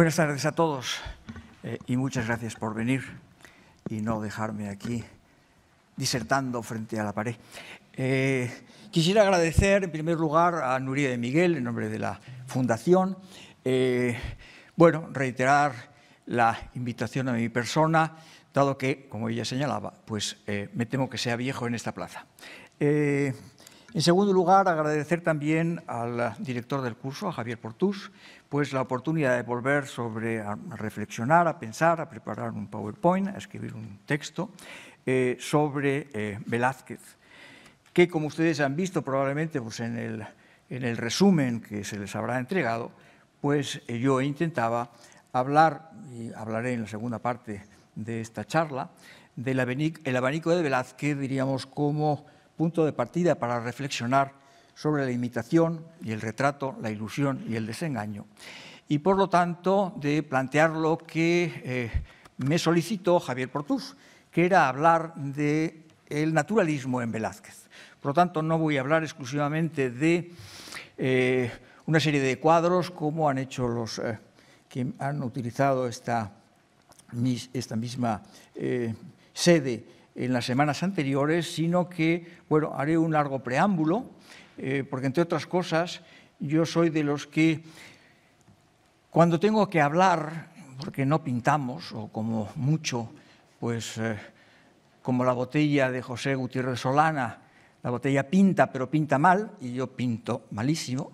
Buenas tardes a todos eh, y muchas gracias por venir y no dejarme aquí disertando frente a la pared. Eh, quisiera agradecer en primer lugar a Nuria de Miguel en nombre de la Fundación. Eh, bueno, reiterar la invitación a mi persona, dado que, como ella señalaba, pues me temo que sea viejo en esta plaza. en segundo lugar, agradecer también al director del curso, a Javier Portús, pues la oportunidad de volver sobre a reflexionar, a pensar, a preparar un PowerPoint, a escribir un texto eh, sobre eh, Velázquez, que como ustedes han visto probablemente pues en, el, en el resumen que se les habrá entregado, pues eh, yo intentaba hablar, y hablaré en la segunda parte de esta charla, del el abanico de Velázquez, diríamos, como punto de partida para reflexionar sobre la imitación y el retrato, la ilusión y el desengaño. Y por lo tanto, de plantear lo que eh, me solicitó Javier Portús, que era hablar de el naturalismo en Velázquez. Por lo tanto, no voy a hablar exclusivamente de eh, una serie de cuadros como han hecho los eh, que han utilizado esta, misma sede en las semanas anteriores, sino que bueno, haré un largo preámbulo eh, porque entre otras cosas yo soy de los que cuando tengo que hablar, porque no pintamos, o como mucho, pues eh, como la botella de José Gutiérrez Solana, la botella pinta, pero pinta mal, y yo pinto malísimo,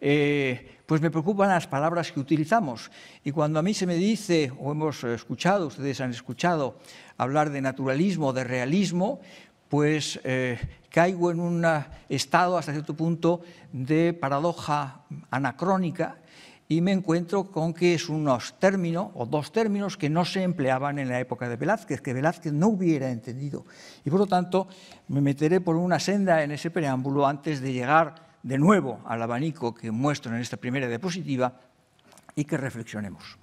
eh, pues me preocupan las palabras que utilizamos. Y cuando a mí se me dice, o hemos escuchado, ustedes han escuchado, hablar de naturalismo, de realismo, pues eh, caigo en un estado hasta cierto punto de paradoja anacrónica y me encuentro con que es unos términos o dos términos que no se empleaban en la época de Velázquez, que Velázquez no hubiera entendido. Y por lo tanto me meteré por una senda en ese preámbulo antes de llegar de nuevo al abanico que muestro en esta primera diapositiva y que reflexionemos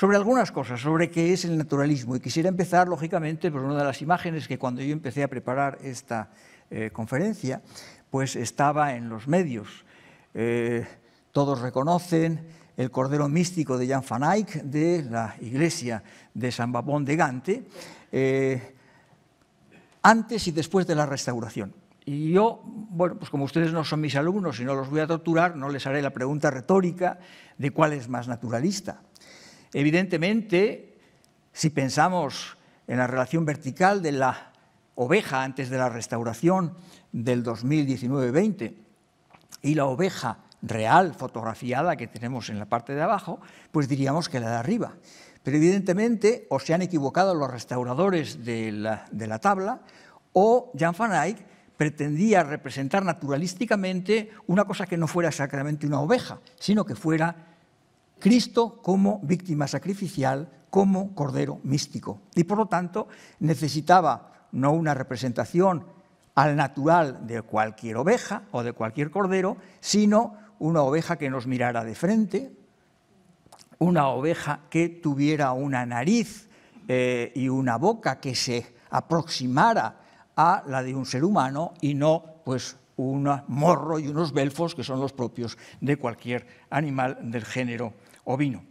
sobre algunas cosas, sobre qué es el naturalismo. Y quisiera empezar, lógicamente, por una de las imágenes que cuando yo empecé a preparar esta eh, conferencia, pues estaba en los medios. Eh, todos reconocen el Cordero Místico de Jan van Eyck de la iglesia de San Babón de Gante, eh, antes y después de la restauración. Y yo, bueno, pues como ustedes no son mis alumnos y no los voy a torturar, no les haré la pregunta retórica de cuál es más naturalista. Evidentemente, si pensamos en la relación vertical de la oveja antes de la restauración del 2019-20 y la oveja real fotografiada que tenemos en la parte de abajo, pues diríamos que la de arriba. Pero evidentemente o se han equivocado los restauradores de la, tabla o Jan van Eyck pretendía representar naturalísticamente una cosa que no fuera exactamente una oveja, sino que fuera Cristo como víctima sacrificial, como cordero místico. Y por lo tanto necesitaba no una representación al natural de cualquier oveja o de cualquier cordero, sino una oveja que nos mirara de frente, una oveja que tuviera una nariz eh, y una boca que se aproximara a la de un ser humano y no pues un morro y unos belfos que son los propios de cualquier animal del género ovino.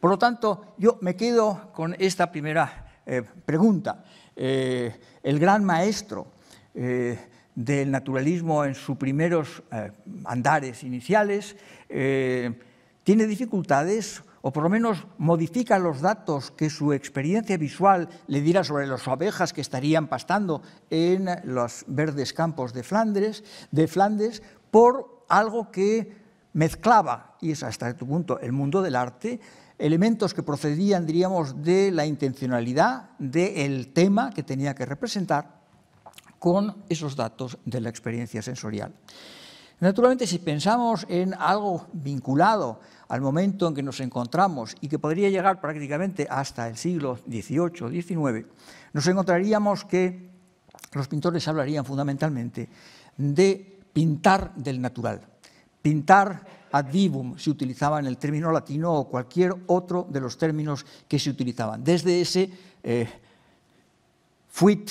Por lo tanto, yo me quedo con esta primera eh, pregunta. Eh, el gran maestro eh, del naturalismo en sus primeros andares iniciales tiene dificultades o por lo menos modifica los datos que su experiencia visual le diera sobre las ovejas que estarían pastando en los verdes campos de de Flandes por algo que mezclaba, y es hasta este punto el mundo del arte, elementos que procedían, diríamos, de la intencionalidad del tema que tenía que representar con esos datos de la experiencia sensorial. Naturalmente, si pensamos en algo vinculado al momento en que nos encontramos y que podría llegar prácticamente hasta el siglo XVIII, XIX, nos encontraríamos que los pintores hablarían fundamentalmente de pintar del natural. Pintar ad se utilizaba en el término latino o cualquier otro de los términos que se utilizaban. Desde ese eh, fuit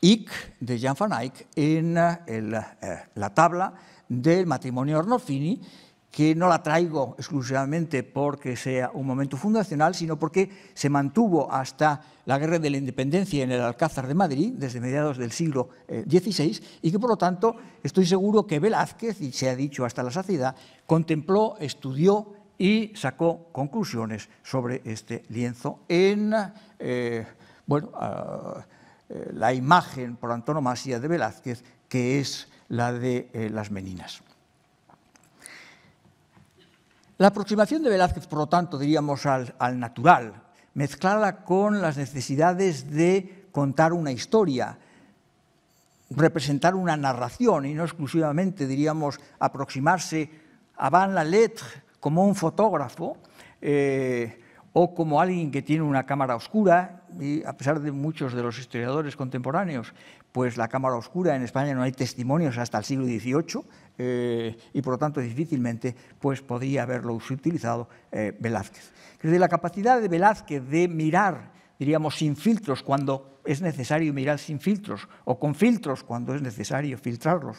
ic de Jan van Eyck en eh, eh, la tabla del matrimonio Ornolfini que no la traigo exclusivamente porque sea un momento fundacional, sino porque se mantuvo hasta la Guerra de la Independencia en el Alcázar de Madrid, desde mediados del siglo XVI, eh, y que por lo tanto estoy seguro que Velázquez, y se ha dicho hasta la saciedad, contempló, estudió y sacó conclusiones sobre este lienzo en eh, bueno, ah, eh, la imagen por antonomasia de Velázquez, que es la de las meninas. La aproximación de Velázquez, por lo tanto, diríamos al, natural, mezclada con las necesidades de contar una historia, representar una narración y no exclusivamente, diríamos, aproximarse a Van la Lettre como un fotógrafo eh, o como alguien que tiene una cámara oscura, y a pesar de muchos de los historiadores contemporáneos, pues la Cámara Oscura en España no hay testimonios hasta el siglo XVIII eh, y por lo tanto difícilmente pues, podría haberlo utilizado eh, Velázquez. la capacidad de Velázquez de mirar, diríamos, sin filtros cuando es necesario mirar sin filtros o con filtros cuando es necesario filtrarlos,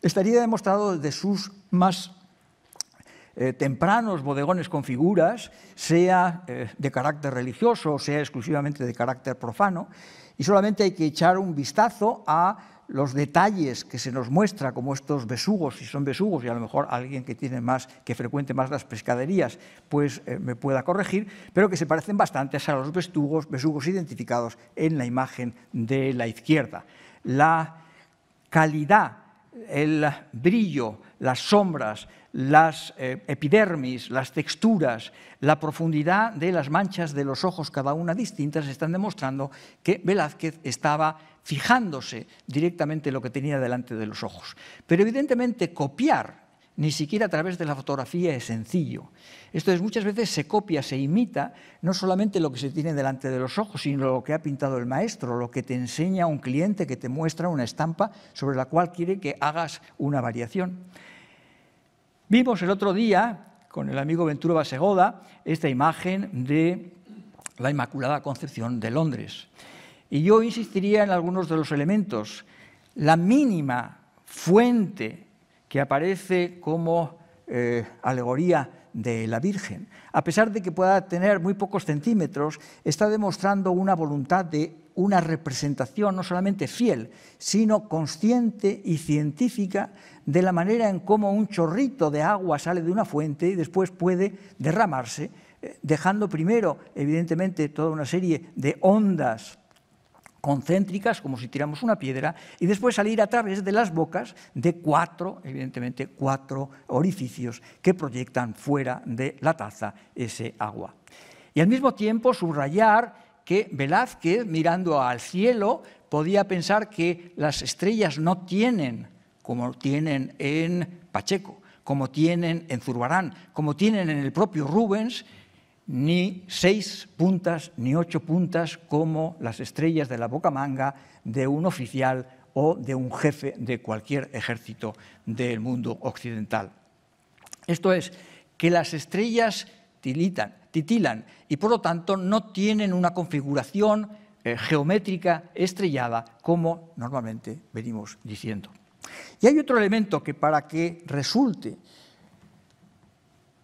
estaría demostrado desde sus más eh, tempranos bodegones con figuras, sea de carácter religioso, o sea exclusivamente de carácter profano, y solamente hay que echar un vistazo a los detalles que se nos muestra, como estos besugos, si son besugos, y a lo mejor alguien que tiene más, que frecuente más las pescaderías, pues eh, me pueda corregir, pero que se parecen bastante a los besugos identificados en la imagen de la izquierda. La calidad, el brillo, las sombras, las eh, epidermis, las texturas, la profundidad de las manchas de los ojos, cada una distintas, están demostrando que Velázquez estaba fijándose directamente en lo que tenía delante de los ojos. Pero evidentemente copiar ni siquiera a través de la fotografía es sencillo. Esto es, muchas veces se copia, se imita, no solamente lo que se tiene delante de los ojos, sino lo que ha pintado el maestro, lo que te enseña un cliente que te muestra una estampa sobre la cual quiere que hagas una variación. Vimos el otro día con el amigo Ventura Basegoda esta imagen de la Inmaculada Concepción de Londres. Y yo insistiría en algunos de los elementos. La mínima fuente que aparece como eh, alegoría de la Virgen, a pesar de que pueda tener muy pocos centímetros, está demostrando una voluntad de una representación no solamente fiel, sino consciente y científica de la manera en cómo un chorrito de agua sale de una fuente y después puede derramarse, eh, dejando primero, evidentemente, toda una serie de ondas concéntricas, como si tiramos una piedra, y después salir a través de las bocas de cuatro, evidentemente, cuatro orificios que proyectan fuera de la taza ese agua. Y al mismo tiempo subrayar que Velázquez, mirando al cielo, podía pensar que las estrellas no tienen como tienen en Pacheco, como tienen en Zurbarán, como tienen en el propio Rubens, ni seis puntas ni ocho puntas como las estrellas de la bocamanga de un oficial o de un jefe de cualquier ejército del mundo occidental. Esto es, que las estrellas tilitan, titilan y por lo tanto no tienen una configuración eh, geométrica estrellada como normalmente venimos diciendo. Y hay otro elemento que para que resulte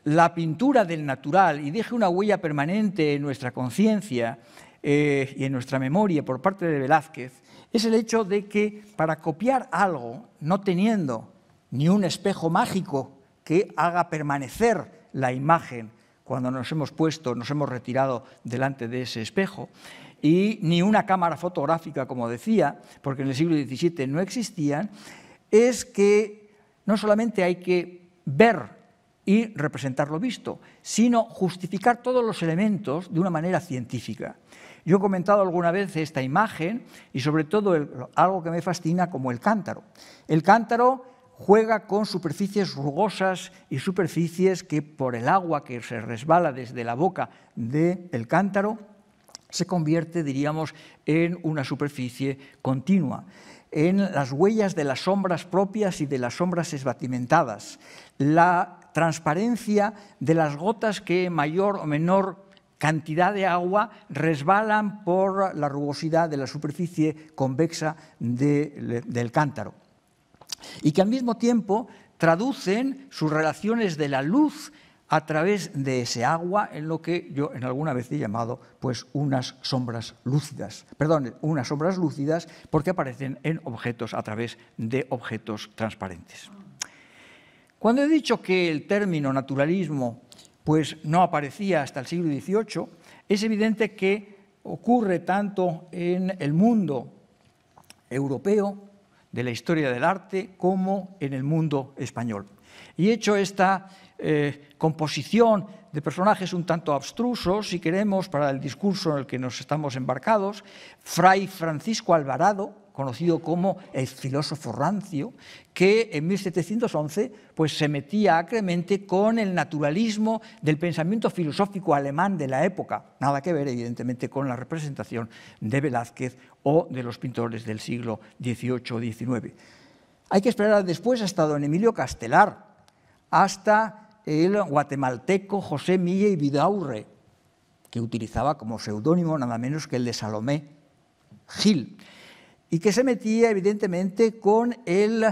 la pintura del natural y deje una huella permanente en nuestra conciencia eh, y en nuestra memoria por parte de Velázquez, es el hecho de que para copiar algo, no teniendo ni un espejo mágico que haga permanecer la imagen cuando nos hemos puesto, nos hemos retirado delante de ese espejo, y ni una cámara fotográfica, como decía, porque en el siglo XVII no existían, es que no solamente hay que ver y representar lo visto, sino justificar todos los elementos de una manera científica. Yo he comentado alguna vez esta imagen y sobre todo algo que me fascina como el cántaro. El cántaro juega con superficies rugosas y superficies que por el agua que se resbala desde la boca del cántaro se convierte, diríamos, en una superficie continua, en las huellas de las sombras propias y de las sombras esbatimentadas, la transparencia de las gotas que mayor o menor cantidad de agua resbalan por la rugosidad de la superficie convexa del cántaro y que al mismo tiempo traducen sus relaciones de la luz a través de ese agua en lo que yo en alguna vez he llamado pues unas sombras lúcidas, perdón, unas sombras lúcidas porque aparecen en objetos a través de objetos transparentes. Cuando he dicho que el término naturalismo pues no aparecía hasta el siglo XVIII, es evidente que ocurre tanto en el mundo europeo de la historia del arte como en el mundo español. Y hecho esta eh, composición de personajes un tanto abstrusos, si queremos, para el discurso en el que nos estamos embarcados, Fray Francisco Alvarado, conocido como el filósofo rancio, que en 1711 pues, se metía acremente con el naturalismo del pensamiento filosófico alemán de la época, nada que ver evidentemente con la representación de Velázquez o de los pintores del siglo XVIII o XIX. Hay que esperar después hasta don Emilio Castelar, hasta el guatemalteco José Mille y Vidaurre, que utilizaba como seudónimo nada menos que el de Salomé Gil y que se metía evidentemente con el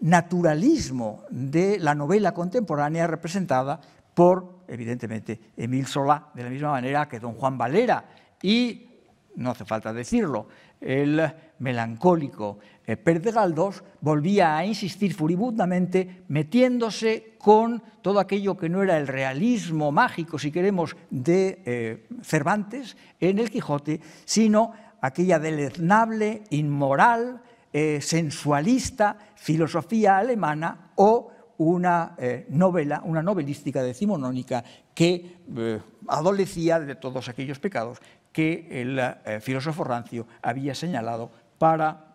naturalismo de la novela contemporánea representada por, evidentemente, Emil Solá, de la misma manera que don Juan Valera y, no hace falta decirlo, el melancólico eh, Pérez de Galdós volvía a insistir furibundamente metiéndose con todo aquello que no era el realismo mágico, si queremos, de eh, Cervantes en el Quijote, sino aquella deleznable, inmoral, eh, sensualista filosofía alemana o una eh, novela, una novelística decimonónica que eh, adolecía de todos aquellos pecados que el filósofo Rancio había señalado para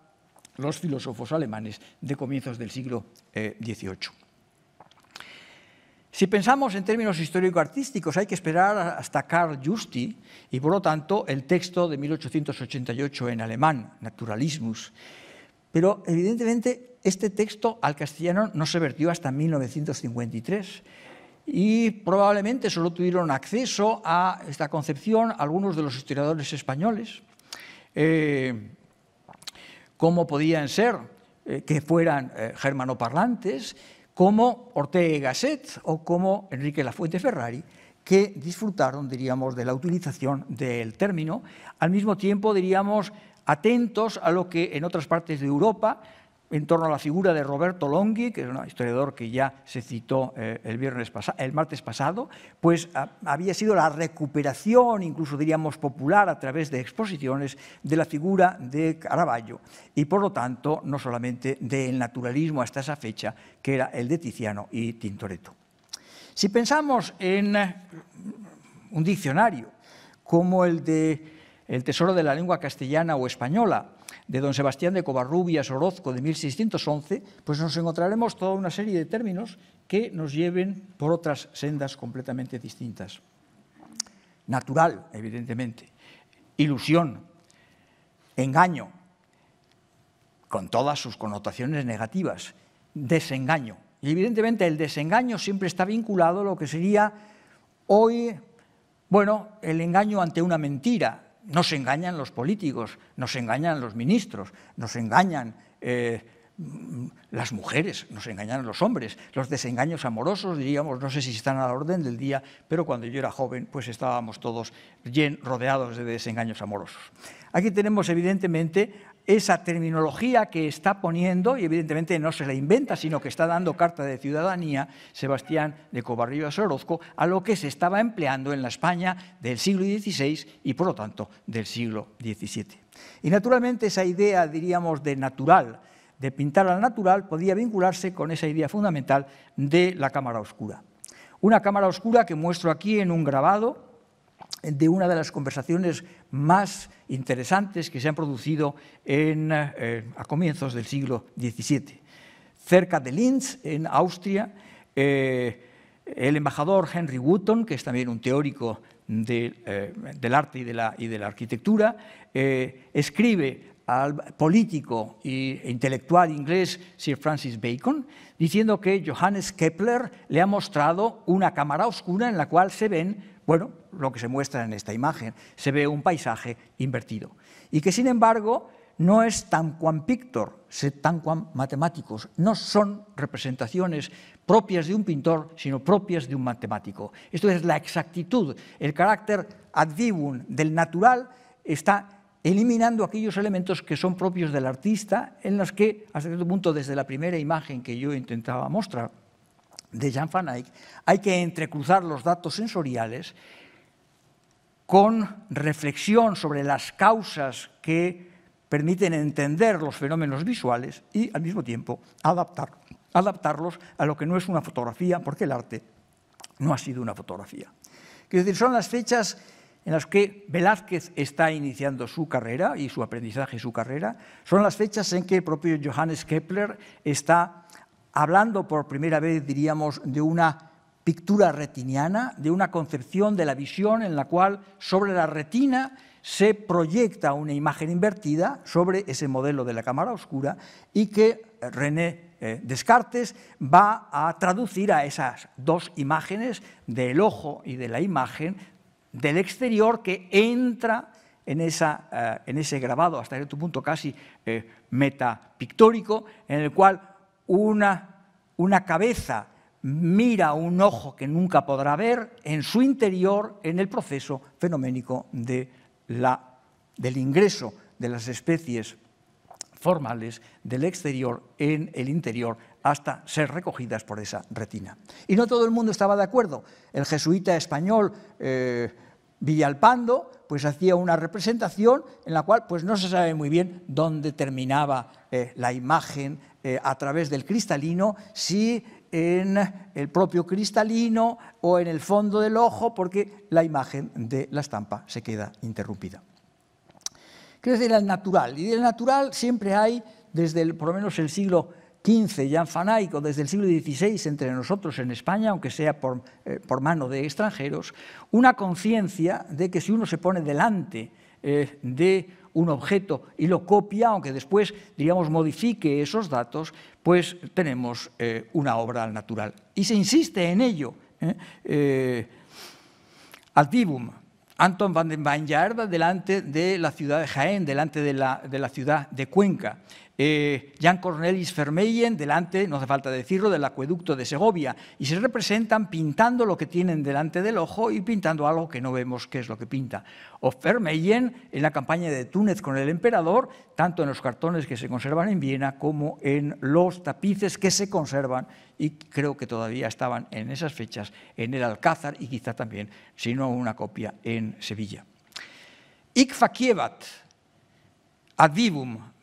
los filósofos alemanes de comienzos del siglo XVIII. Si pensamos en términos histórico-artísticos, hay que esperar hasta Carl Justi y, por lo tanto, el texto de 1888 en alemán, Naturalismus. Pero, evidentemente, este texto al castellano no se vertió hasta 1953 y probablemente solo tuvieron acceso a esta concepción algunos de los historiadores españoles, ¿Cómo eh, como podían ser eh, que fueran eh, germanoparlantes como Ortega Gasset o como Enrique Lafuente Ferrari, que disfrutaron, diríamos, de la utilización del término, al mismo tiempo, diríamos, atentos a lo que en otras partes de Europa en torno a la figura de Roberto Longhi, que es un historiador que ya se citó eh, el, viernes el martes pasado, pues ah, había sido la recuperación, incluso diríamos popular, a través de exposiciones de la figura de Caravaggio y por lo tanto no solamente del naturalismo hasta esa fecha, que era el de Tiziano y Tintoretto. Si pensamos en un diccionario como el de El Tesoro de la Lengua Castellana o Española, de don Sebastián de Covarrubias Orozco de 1611, pues nos encontraremos toda una serie de términos que nos lleven por otras sendas completamente distintas. Natural, evidentemente, ilusión, engaño, con todas sus connotaciones negativas, desengaño. Y evidentemente el desengaño siempre está vinculado a lo que sería hoy, bueno, el engaño ante una mentira, nos engañan los políticos, nos engañan los ministros, nos engañan eh, mm, las mujeres, nos engañan los hombres. Los desengaños amorosos, diríamos, no sé si están a la orden del día, pero cuando yo era joven, pues estábamos todos bien rodeados de desengaños amorosos. Aquí tenemos evidentemente esa terminología que está poniendo, y evidentemente no se la inventa, sino que está dando carta de ciudadanía Sebastián de Covarrubias Orozco, a lo que se estaba empleando en la España del siglo XVI y, por lo tanto, del siglo XVII. Y, naturalmente, esa idea, diríamos, de natural, de pintar al natural, podía vincularse con esa idea fundamental de la cámara oscura. Una cámara oscura que muestro aquí en un grabado de una de las conversaciones más interesantes que se han producido eh, a comienzos del siglo XVII. Cerca de Linz, en Austria, eh, el embajador Henry Wotton, que es también un teórico del eh, arte la, y de la arquitectura, escribe al político e intelectual inglés Sir Francis Bacon, diciendo que Johannes Kepler le ha mostrado una cámara oscura en la cual se ven bueno, lo que se muestra en esta imagen, se ve un paisaje invertido y que sin embargo no es tan cuan pictor, tan cuan matemáticos, no son representaciones propias de un pintor, sino propias de un matemático. Esto es la exactitud, el carácter ad vivum del natural está eliminando aquellos elementos que son propios del artista, en los que, hasta cierto punto, desde la primera imagen que yo intentaba mostrar, de Jan van Eyck, hay que entrecruzar los datos sensoriales con reflexión sobre las causas que permiten entender los fenómenos visuales y al mismo tiempo adaptarlos a lo que no es una fotografía, porque el arte no ha sido una fotografía. Quiero decir, son las fechas en las que Velázquez está iniciando su carrera y su aprendizaje y su carrera, son las fechas en que el propio Johannes Kepler está hablando por primera vez, diríamos, de una pictura retiniana, de una concepción de la visión en la cual sobre la retina se proyecta una imagen invertida sobre ese modelo de la cámara oscura y que eh, René eh, Descartes va a traducir a esas dos imágenes del ojo y de la imagen del exterior que entra en, esa, eh, en ese grabado hasta cierto punto casi metapictórico en el cual una una cabeza mira un ojo que nunca podrá ver en su interior en el proceso fenoménico de del ingreso de las especies formales del exterior en el interior hasta ser recogidas por esa retina. Y no todo el mundo estaba de acuerdo. El jesuita español eh, Villalpando pues hacía una representación en la cual pues no se sabe muy bien dónde terminaba eh, la imagen eh, a través del cristalino, si en el propio cristalino o en el fondo del ojo, porque la imagen de la estampa se queda interrumpida. ¿Qué es el natural? Y del natural siempre hay, desde el, por lo menos el siglo XV ya fanaico desde el siglo XVI entre nosotros en España, aunque sea eh, por, mano de extranjeros, una conciencia de que si uno se pone delante eh, de un objeto y lo copia, aunque después, digamos, modifique esos datos, pues tenemos eh, una obra natural. Y se insiste en ello. Al-Dibum, Anton van den Yarda delante de la ciudad de Jaén, delante de la ciudad de Cuenca eh, Jean Cornelis Vermeyen, delante, no hace falta decirlo, del acueducto de Segovia, y se representan pintando lo que tienen delante del ojo y pintando algo que no vemos qué es lo que pinta. O Vermeyen en la campaña de Túnez con el emperador, tanto en los cartones que se conservan en Viena como en los tapices que se conservan y creo que todavía estaban en esas fechas en el Alcázar y quizá también, si no una copia, en Sevilla. Kievat, ad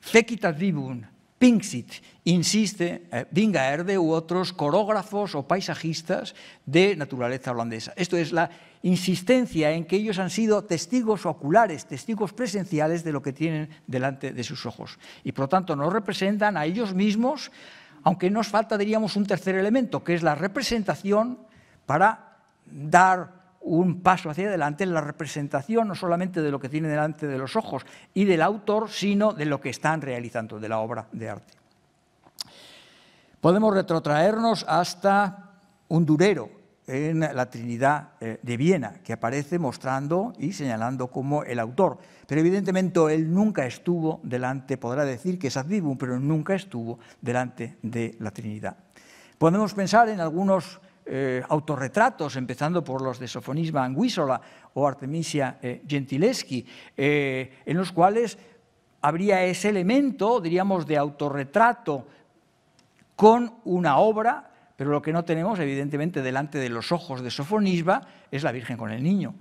Cecita Dibun, Pinksit, insiste, eh, Vinga erde u otros corógrafos o paisajistas de naturaleza holandesa. Esto es la insistencia en que ellos han sido testigos oculares, testigos presenciales de lo que tienen delante de sus ojos. Y por lo tanto nos representan a ellos mismos, aunque nos falta, diríamos, un tercer elemento, que es la representación para dar un paso hacia adelante en la representación no solamente de lo que tiene delante de los ojos y del autor, sino de lo que están realizando, de la obra de arte. Podemos retrotraernos hasta un durero en la Trinidad eh, de Viena, que aparece mostrando y señalando como el autor. Pero evidentemente él nunca estuvo delante, podrá decir que es ad pero nunca estuvo delante de la Trinidad. Podemos pensar en algunos eh, autorretratos, empezando por los de Sofonisba Anguísola o Artemisia eh, Gentileschi, eh, en los cuales habría ese elemento, diríamos, de autorretrato con una obra, pero lo que no tenemos, evidentemente, delante de los ojos de Sofonisba es la Virgen con el Niño.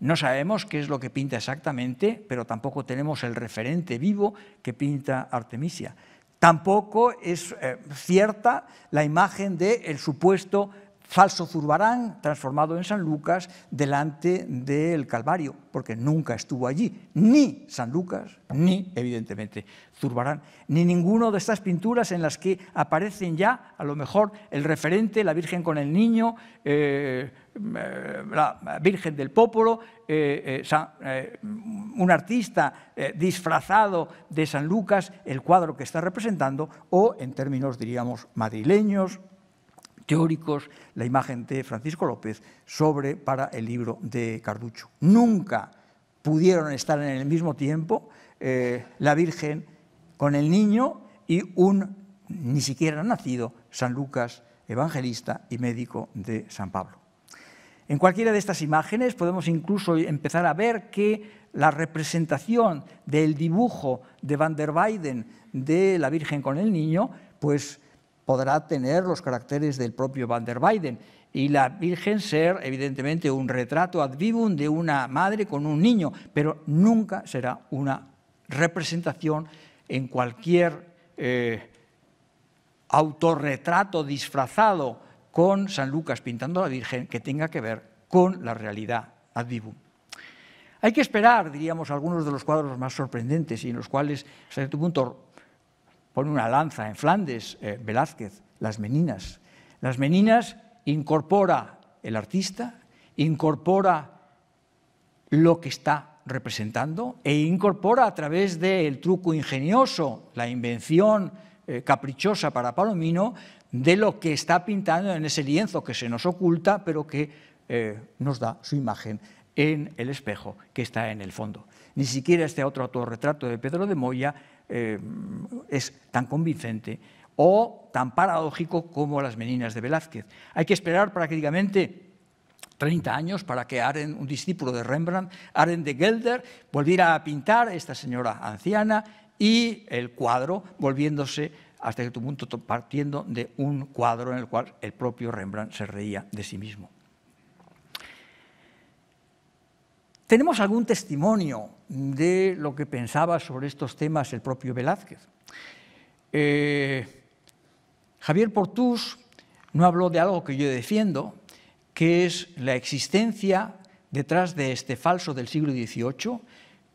No sabemos qué es lo que pinta exactamente, pero tampoco tenemos el referente vivo que pinta Artemisia. Tampoco es cierta la imagen del el supuesto falso Zurbarán transformado en San Lucas delante del Calvario, porque nunca estuvo allí, ni San Lucas, ni evidentemente Zurbarán, ni ninguna de estas pinturas en las que aparecen ya a lo mejor el referente, la Virgen con el Niño, eh, eh, la Virgen del Popolo, eh, un artista disfrazado de San Lucas, el cuadro que está representando, o en términos, diríamos, madrileños teóricos, la imagen de Francisco López sobre para el libro de Carducho. Nunca pudieron estar en el mismo tiempo eh, la Virgen con el niño y un ni siquiera nacido San Lucas, evangelista y médico de San Pablo. En cualquiera de estas imágenes podemos incluso empezar a ver que la representación del dibujo de Van der Weyden de la Virgen con el niño, pues podrá tener los caracteres del propio Van der Weyden y la Virgen ser evidentemente un retrato ad vivum de una madre con un niño, pero nunca será una representación en cualquier eh, autorretrato disfrazado con San Lucas pintando a la Virgen que tenga que ver con la realidad ad vivum. Hay que esperar, diríamos, algunos de los cuadros más sorprendentes y en los cuales, hasta cierto punto, pone una lanza en Flandes, eh, Velázquez, las meninas. Las meninas incorpora el artista, incorpora lo que está representando e incorpora a través del truco ingenioso, la invención eh, caprichosa para Palomino, de lo que está pintando en ese lienzo que se nos oculta, pero que eh, nos da su imagen en el espejo que está en el fondo. Ni siquiera este otro autorretrato de Pedro de Moya Em, es tan convincente o tan paradójico como Las Meninas de Velázquez. Hay que esperar prácticamente 30 años para que Aren, un discípulo de Rembrandt, Aren de Gelder, volviera a pintar esta señora anciana y el cuadro volviéndose hasta cierto punto partiendo de un cuadro en el cual el propio Rembrandt se reía de sí mismo. Tenemos algún testimonio de lo que pensaba sobre estos temas el propio Velázquez. Eh, Javier Portús no habló de algo que yo defiendo, que es la existencia detrás de este falso del siglo XVIII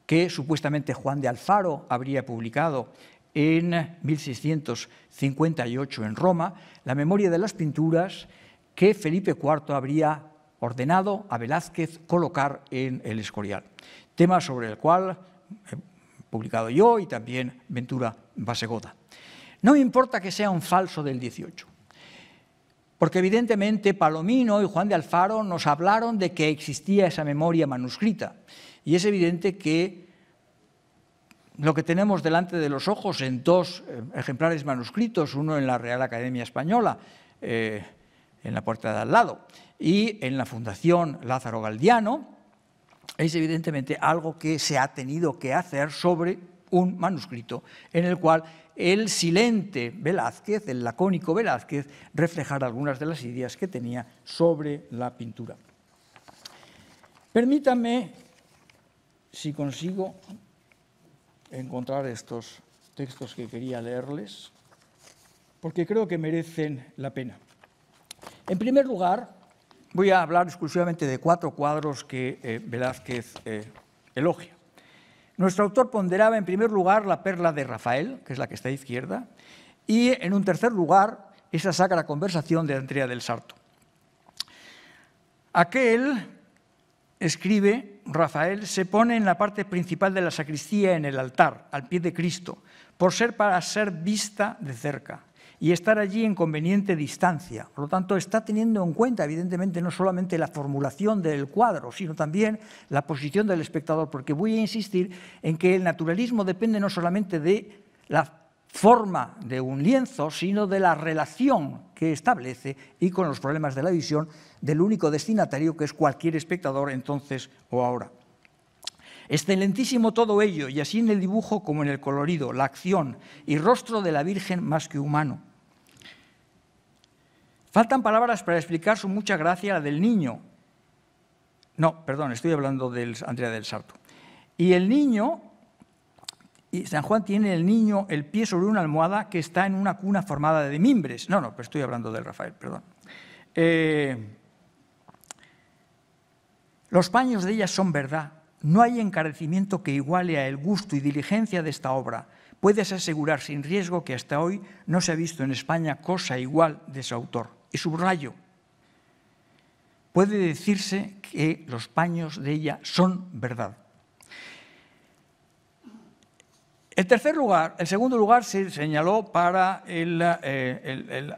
que supuestamente Juan de Alfaro habría publicado en 1658 en Roma, la memoria de las pinturas que Felipe IV habría ordenado a Velázquez colocar en el Escorial tema sobre el cual he eh, publicado yo y también Ventura Basegoda. No me importa que sea un falso del 18, porque evidentemente Palomino y Juan de Alfaro nos hablaron de que existía esa memoria manuscrita, y es evidente que lo que tenemos delante de los ojos en dos eh, ejemplares manuscritos, uno en la Real Academia Española, eh, en la puerta de al lado, y en la Fundación Lázaro Galdiano, es evidentemente algo que se ha tenido que hacer sobre un manuscrito en el cual el silente Velázquez, el lacónico Velázquez, reflejara algunas de las ideas que tenía sobre la pintura. Permítanme, si consigo, encontrar estos textos que quería leerles, porque creo que merecen la pena. En primer lugar, Voy a hablar exclusivamente de cuatro cuadros que eh, Velázquez eh, elogia. Nuestro autor ponderaba en primer lugar la perla de Rafael, que es la que está a izquierda, y en un tercer lugar esa sacra conversación de Andrea del Sarto. Aquel, escribe Rafael, se pone en la parte principal de la sacristía en el altar, al pie de Cristo, por ser para ser vista de cerca y estar allí en conveniente distancia. Por lo tanto, está teniendo en cuenta, evidentemente, no solamente la formulación del cuadro, sino también la posición del espectador, porque voy a insistir en que el naturalismo depende no solamente de la forma de un lienzo, sino de la relación que establece y con los problemas de la visión del único destinatario que es cualquier espectador entonces o ahora. Excelentísimo todo ello, y así en el dibujo como en el colorido, la acción y rostro de la Virgen más que humano. Faltan palabras para explicar su mucha gracia, la del niño. No, perdón, estoy hablando de Andrea del Sarto. Y el niño, y San Juan tiene el niño el pie sobre una almohada que está en una cuna formada de mimbres. No, no, pero estoy hablando del Rafael, perdón. Eh, los paños de ella son verdad, no hay encarecimiento que iguale a el gusto y diligencia de esta obra. Puedes asegurar sin riesgo que hasta hoy no se ha visto en España cosa igual de su autor. Y subrayo, puede decirse que los paños de ella son verdad. El tercer lugar, el segundo lugar se señaló para el, eh,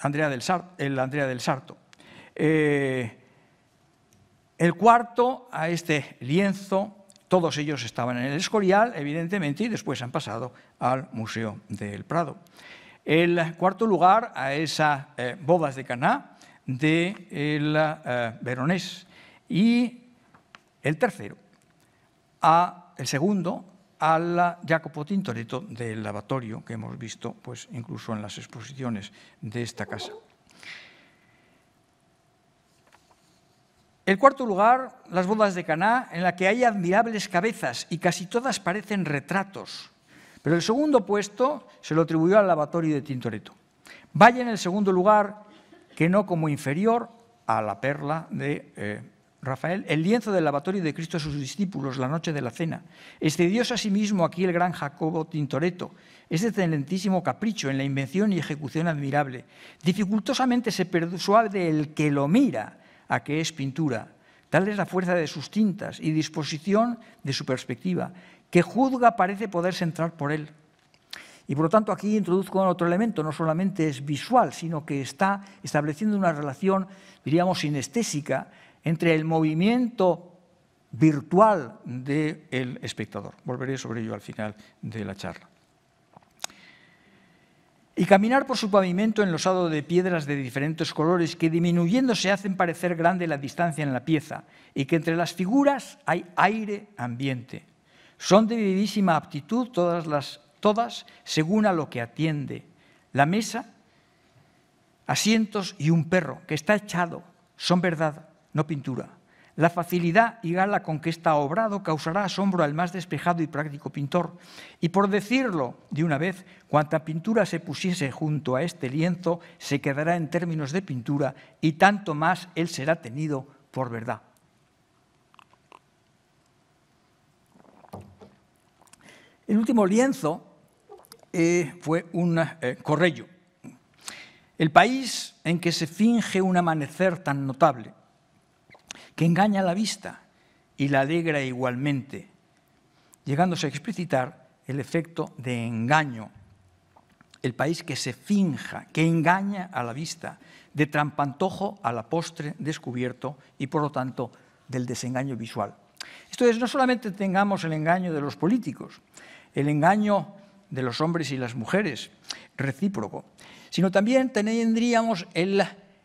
Andrea del Sarto. Eh, el cuarto a este lienzo, todos ellos estaban en el Escorial, evidentemente, y después han pasado al Museo del Prado. El cuarto lugar a esas eh, bodas de Caná de el eh, Veronés. Y el tercero, a, el segundo, al Jacopo Tintoretto del Lavatorio, que hemos visto pues, incluso en las exposiciones de esta casa. El cuarto lugar, las bodas de Caná, en la que hay admirables cabezas y casi todas parecen retratos. Pero el segundo puesto se lo atribuyó al lavatorio de Tintoretto. Vaya en el segundo lugar, que no como inferior a la perla de eh, Rafael, el lienzo del lavatorio de Cristo a sus discípulos la noche de la cena. Este dios sí aquí el gran Jacobo Tintoretto, ese excelentísimo capricho en la invención y ejecución admirable. Dificultosamente se persuade el que lo mira a que es pintura. Tal es la fuerza de sus tintas y disposición de su perspectiva, que juzga parece poderse entrar por él. Y por lo tanto aquí introduzco otro elemento, no solamente es visual, sino que está estableciendo una relación, diríamos, sinestésica entre el movimiento virtual del espectador. Volveré sobre ello al final de la charla y caminar por su pavimento enlosado de piedras de diferentes colores que se hacen parecer grande la distancia en la pieza y que entre las figuras hay aire ambiente. Son de vivísima aptitud todas, las, todas según a lo que atiende. La mesa, asientos y un perro que está echado son verdad, no pintura. La facilidad y gala con que está obrado causará asombro al más despejado y práctico pintor. Y por decirlo de una vez, cuanta pintura se pusiese junto a este lienzo se quedará en términos de pintura y tanto más él será tenido por verdad. El último lienzo eh, fue un eh, corrello. El país en que se finge un amanecer tan notable que engaña la vista y la alegra igualmente, llegándose a explicitar el efecto de engaño, el país que se finja, que engaña a la vista, de trampantojo a la postre descubierto y por lo tanto del desengaño visual. Esto es, no solamente tengamos el engaño de los políticos, el engaño de los hombres y las mujeres, recíproco, sino también tendríamos el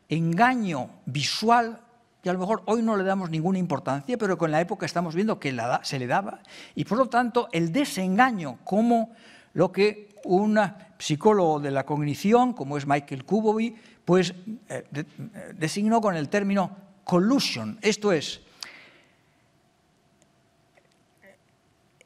engaño visual y a lo mejor hoy no le damos ninguna importancia, pero con la época estamos viendo que se le daba. Y por lo tanto, el desengaño como lo que un psicólogo de la cognición, como es Michael Kubovi, pues eh, eh, designó con el término collusion, esto es,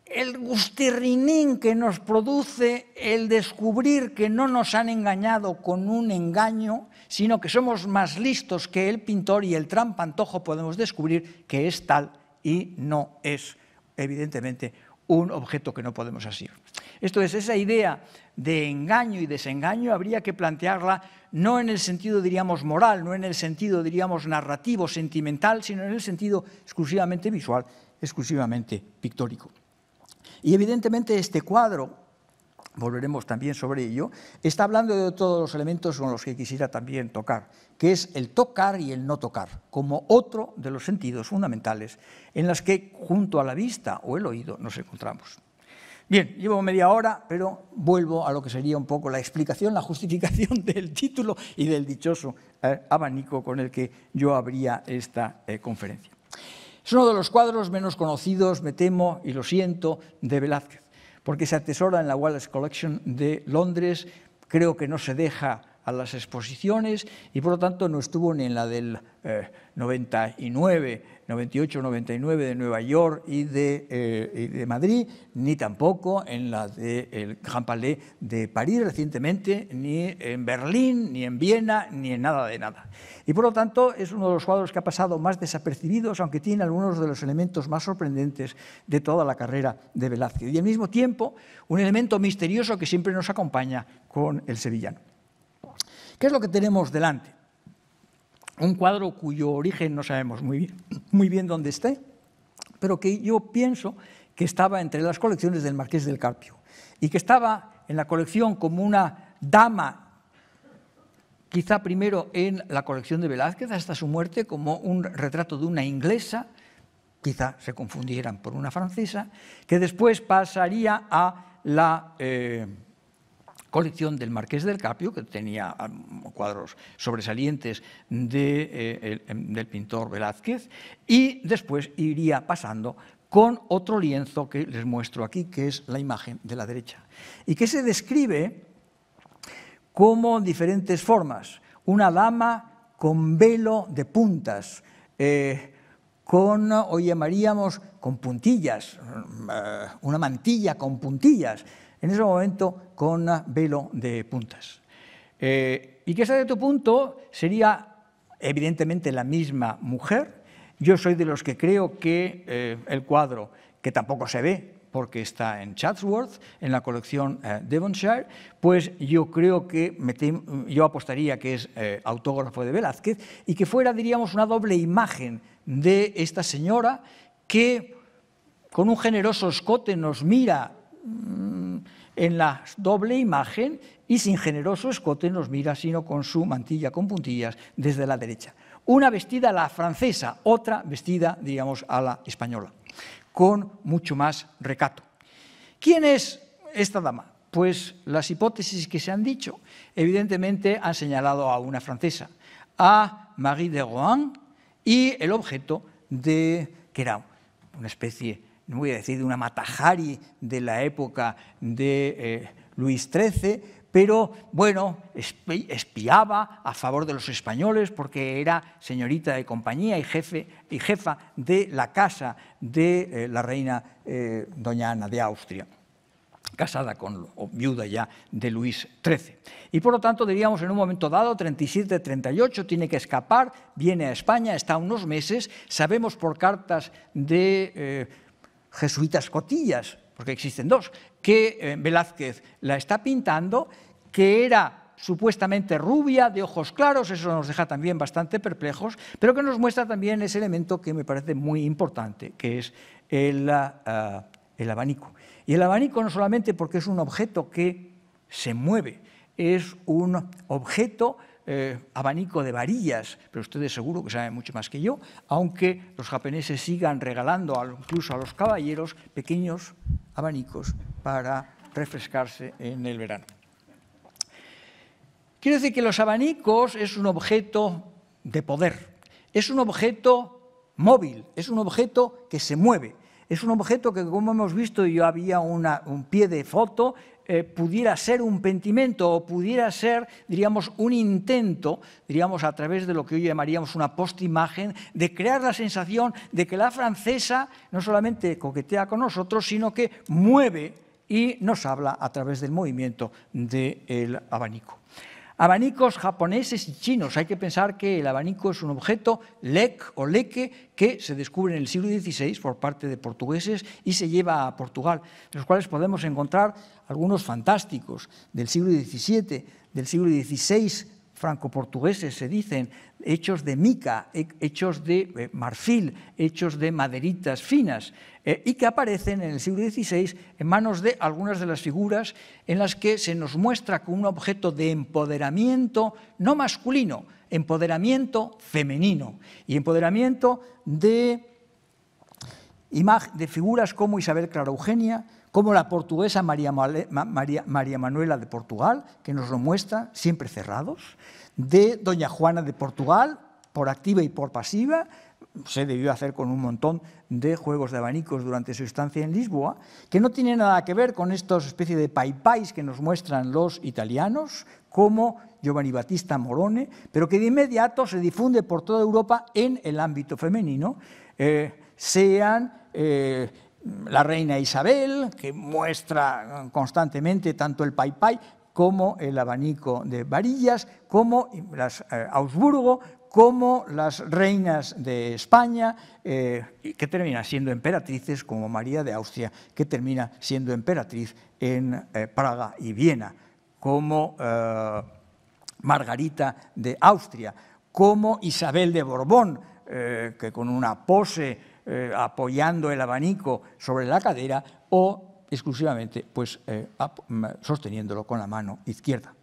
el gustirrinín que nos produce el descubrir que no nos han engañado con un engaño sino que somos más listos que el pintor y el trampantojo podemos descubrir que es tal y no es, evidentemente, un objeto que no podemos asir. Esto es, esa idea de engaño y desengaño habría que plantearla no en el sentido, diríamos, moral, no en el sentido, diríamos, narrativo, sentimental, sino en el sentido exclusivamente visual, exclusivamente pictórico. Y evidentemente este cuadro, volveremos también sobre ello, está hablando de todos los elementos con los que quisiera también tocar, que es el tocar y el no tocar, como otro de los sentidos fundamentales en las que junto a la vista o el oído nos encontramos. Bien, llevo media hora, pero vuelvo a lo que sería un poco la explicación, la justificación del título y del dichoso eh, abanico con el que yo abría esta eh, conferencia. Es uno de los cuadros menos conocidos, me temo y lo siento, de Velázquez porque se atesora en la Wallace Collection de Londres, creo que no se deja a las exposiciones y por lo tanto no estuvo ni en la del 99, 98, 99 de Nueva York eh, y de, Madrid, ni tampoco en la del de Grand Palais de París recientemente, ni en Berlín, ni en Viena, ni en nada de nada. Y por lo tanto es uno de los cuadros que ha pasado más desapercibidos, aunque tiene algunos de los elementos más sorprendentes de toda la carrera de Velázquez. Y al mismo tiempo un elemento misterioso que siempre nos acompaña con el sevillano. ¿Qué es lo que tenemos delante? Un cuadro cuyo origen no sabemos muy bien, muy bien dónde esté, pero que yo pienso que estaba entre las colecciones del Marqués del Carpio y que estaba en la colección como una dama quizá primero en la colección de Velázquez hasta su muerte como un retrato de una inglesa, quizá se confundieran por una francesa, que después pasaría a la eh, colección del Marqués del Capio, que tenía ah, cuadros sobresalientes eh, em, del pintor Velázquez, y después iría pasando con otro lienzo que les muestro aquí, que es la imagen de la derecha, y que se describe como diferentes formas. Una dama con velo de puntas, eh, con, hoy llamaríamos, con puntillas, eh, una mantilla con puntillas, en ese momento con velo de puntas. Eh, y que de tu punto sería evidentemente la misma mujer. Yo soy de los que creo que eh, el cuadro, que tampoco se ve, porque está en Chatsworth, en la colección eh, Devonshire, pues yo creo que yo apostaría que es autógrafo de Velázquez y que fuera, diríamos, una doble imagen de esta señora que con un generoso escote nos mira Mm, en la doble imagen y sin generoso escote nos mira, sino con su mantilla con puntillas desde la derecha. Una vestida a la francesa, otra vestida, digamos, a la española, con mucho más recato. ¿Quién es esta dama? Pues las hipótesis que se han dicho, evidentemente, han señalado a una francesa, a Marie de Rohan, y el objeto de, que era una especie no voy a decir de una Matajari de la época de eh, Luis XIII, pero bueno, espiaba a favor de los españoles porque era señorita de compañía y, jefe, y jefa de la casa de eh, la reina eh, doña Ana de Austria casada con, o viuda ya de Luis XIII. Y por lo tanto, diríamos, en un momento dado, 37-38, tiene que escapar, viene a España, está unos meses, sabemos por cartas de jesuitas cotillas, porque existen dos, que eh, Velázquez la está pintando, que era supuestamente rubia, de ojos claros, eso nos deja también bastante perplejos, pero que nos muestra también ese elemento que me parece muy importante, que es el, ah, ah, abanico. Y el abanico no solamente porque es un objeto que se mueve, es un objeto eh, abanico de varillas, pero ustedes seguro que saben mucho más que yo, aunque los japoneses sigan regalando incluso a los caballeros pequeños abanicos para refrescarse en el verano. Quiero decir que los abanicos es un objeto de poder, es un objeto móvil, es un objeto que se mueve, es un objeto que, como hemos visto, yo había un pie de foto eh, pudiera ser un pentimento o pudiera ser, diríamos, un intento, diríamos, a través de lo que hoy llamaríamos una postimagen, de crear la sensación de que la francesa no solamente coquetea con nosotros, sino que mueve y nos habla a través del movimiento del abanico. Abanicos japoneses y chinos. Hay que pensar que el abanico es un objeto lec o leque que se descubre en el siglo XVI por parte de portugueses y se lleva a Portugal, de los cuales podemos encontrar algunos fantásticos del siglo XVII, del siglo XVI, franco-portugueses, se dicen, hechos de mica, hechos de eh, marfil, hechos de maderitas finas, eh, y que aparecen en el siglo XVI en manos de algunas de las figuras en las que se nos muestra como un objeto de empoderamiento no masculino, empoderamiento femenino y empoderamiento de, de figuras como Isabel Clara Eugenia, como la portuguesa María, Manuela de Portugal, que nos lo muestra, siempre cerrados, de Doña Juana de Portugal, por activa y por pasiva, se debió hacer con un montón de juegos de abanicos durante su estancia en Lisboa, que no tiene nada que ver con estos especies de paipais que nos muestran los italianos, como Giovanni Battista Morone, pero que de inmediato se difunde por toda Europa en el ámbito femenino, eh, sean... Eh, la reina Isabel, que muestra constantemente tanto el Pai Pai como el abanico de varillas, como eh, Augsburgo, como las reinas de España, eh, que terminan siendo emperatrices, como María de Austria, que termina siendo emperatriz en eh, Praga y Viena, como Margarita de Austria, como Isabel de Borbón, que con una pose eh, apoyando el abanico sobre la cadera o exclusivamente pues, eh, mm, sosteniéndolo con la mano izquierda.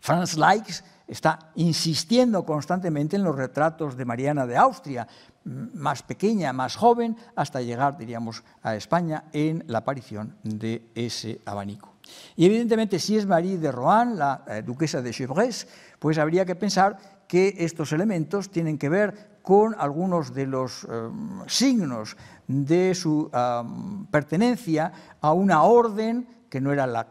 Franz Likes está insistiendo constantemente en los retratos de Mariana de Austria, mm, más pequeña, más joven, hasta llegar, diríamos, a España en la aparición de ese abanico. Y evidentemente, si es Marie de Rohan, la eh, duquesa de Chevreuse, pues habría que pensar que estos elementos tienen que ver con algunos de los eh, signos de su eh, pertenencia a una orden que no era la,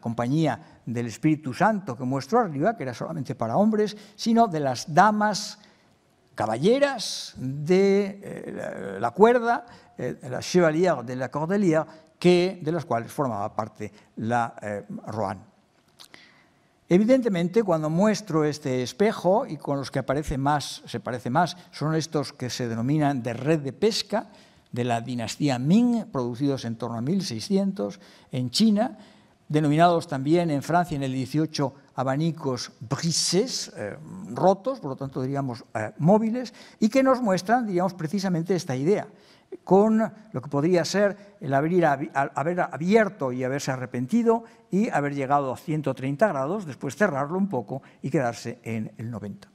compañía del Espíritu Santo que muestro arriba, que era solamente para hombres, sino de las damas caballeras de eh, la, cuerda, la chevalière de la cordelière, que, de las cuales formaba parte la Roanne. Evidentemente, cuando muestro este espejo y con los que aparece más, se parece más, son estos que se denominan de red de pesca de la dinastía Ming, producidos en torno a 1600 en China, denominados también en Francia en el 18 abanicos brises, eh, rotos, por lo tanto diríamos eh, móviles, y que nos muestran, diríamos, precisamente esta idea, con lo que podría ser el haber abierto y haberse arrepentido y haber llegado a 130 grados, después cerrarlo un poco y quedarse en el 90.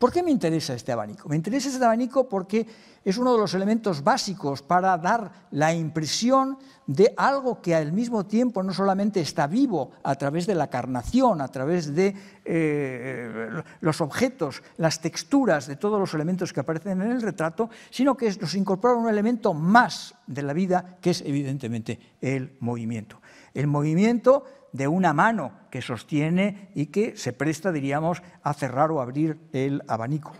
¿Por qué me interesa este abanico? Me interesa este abanico porque es uno de los elementos básicos para dar la impresión de algo que al mismo tiempo no solamente está vivo a través de la carnación, a través de eh, los objetos, las texturas de todos los elementos que aparecen en el retrato, sino que nos incorpora un elemento más de la vida que es evidentemente el movimiento. El movimiento de una mano que sostiene y que se presta, diríamos, a cerrar o abrir el abanico.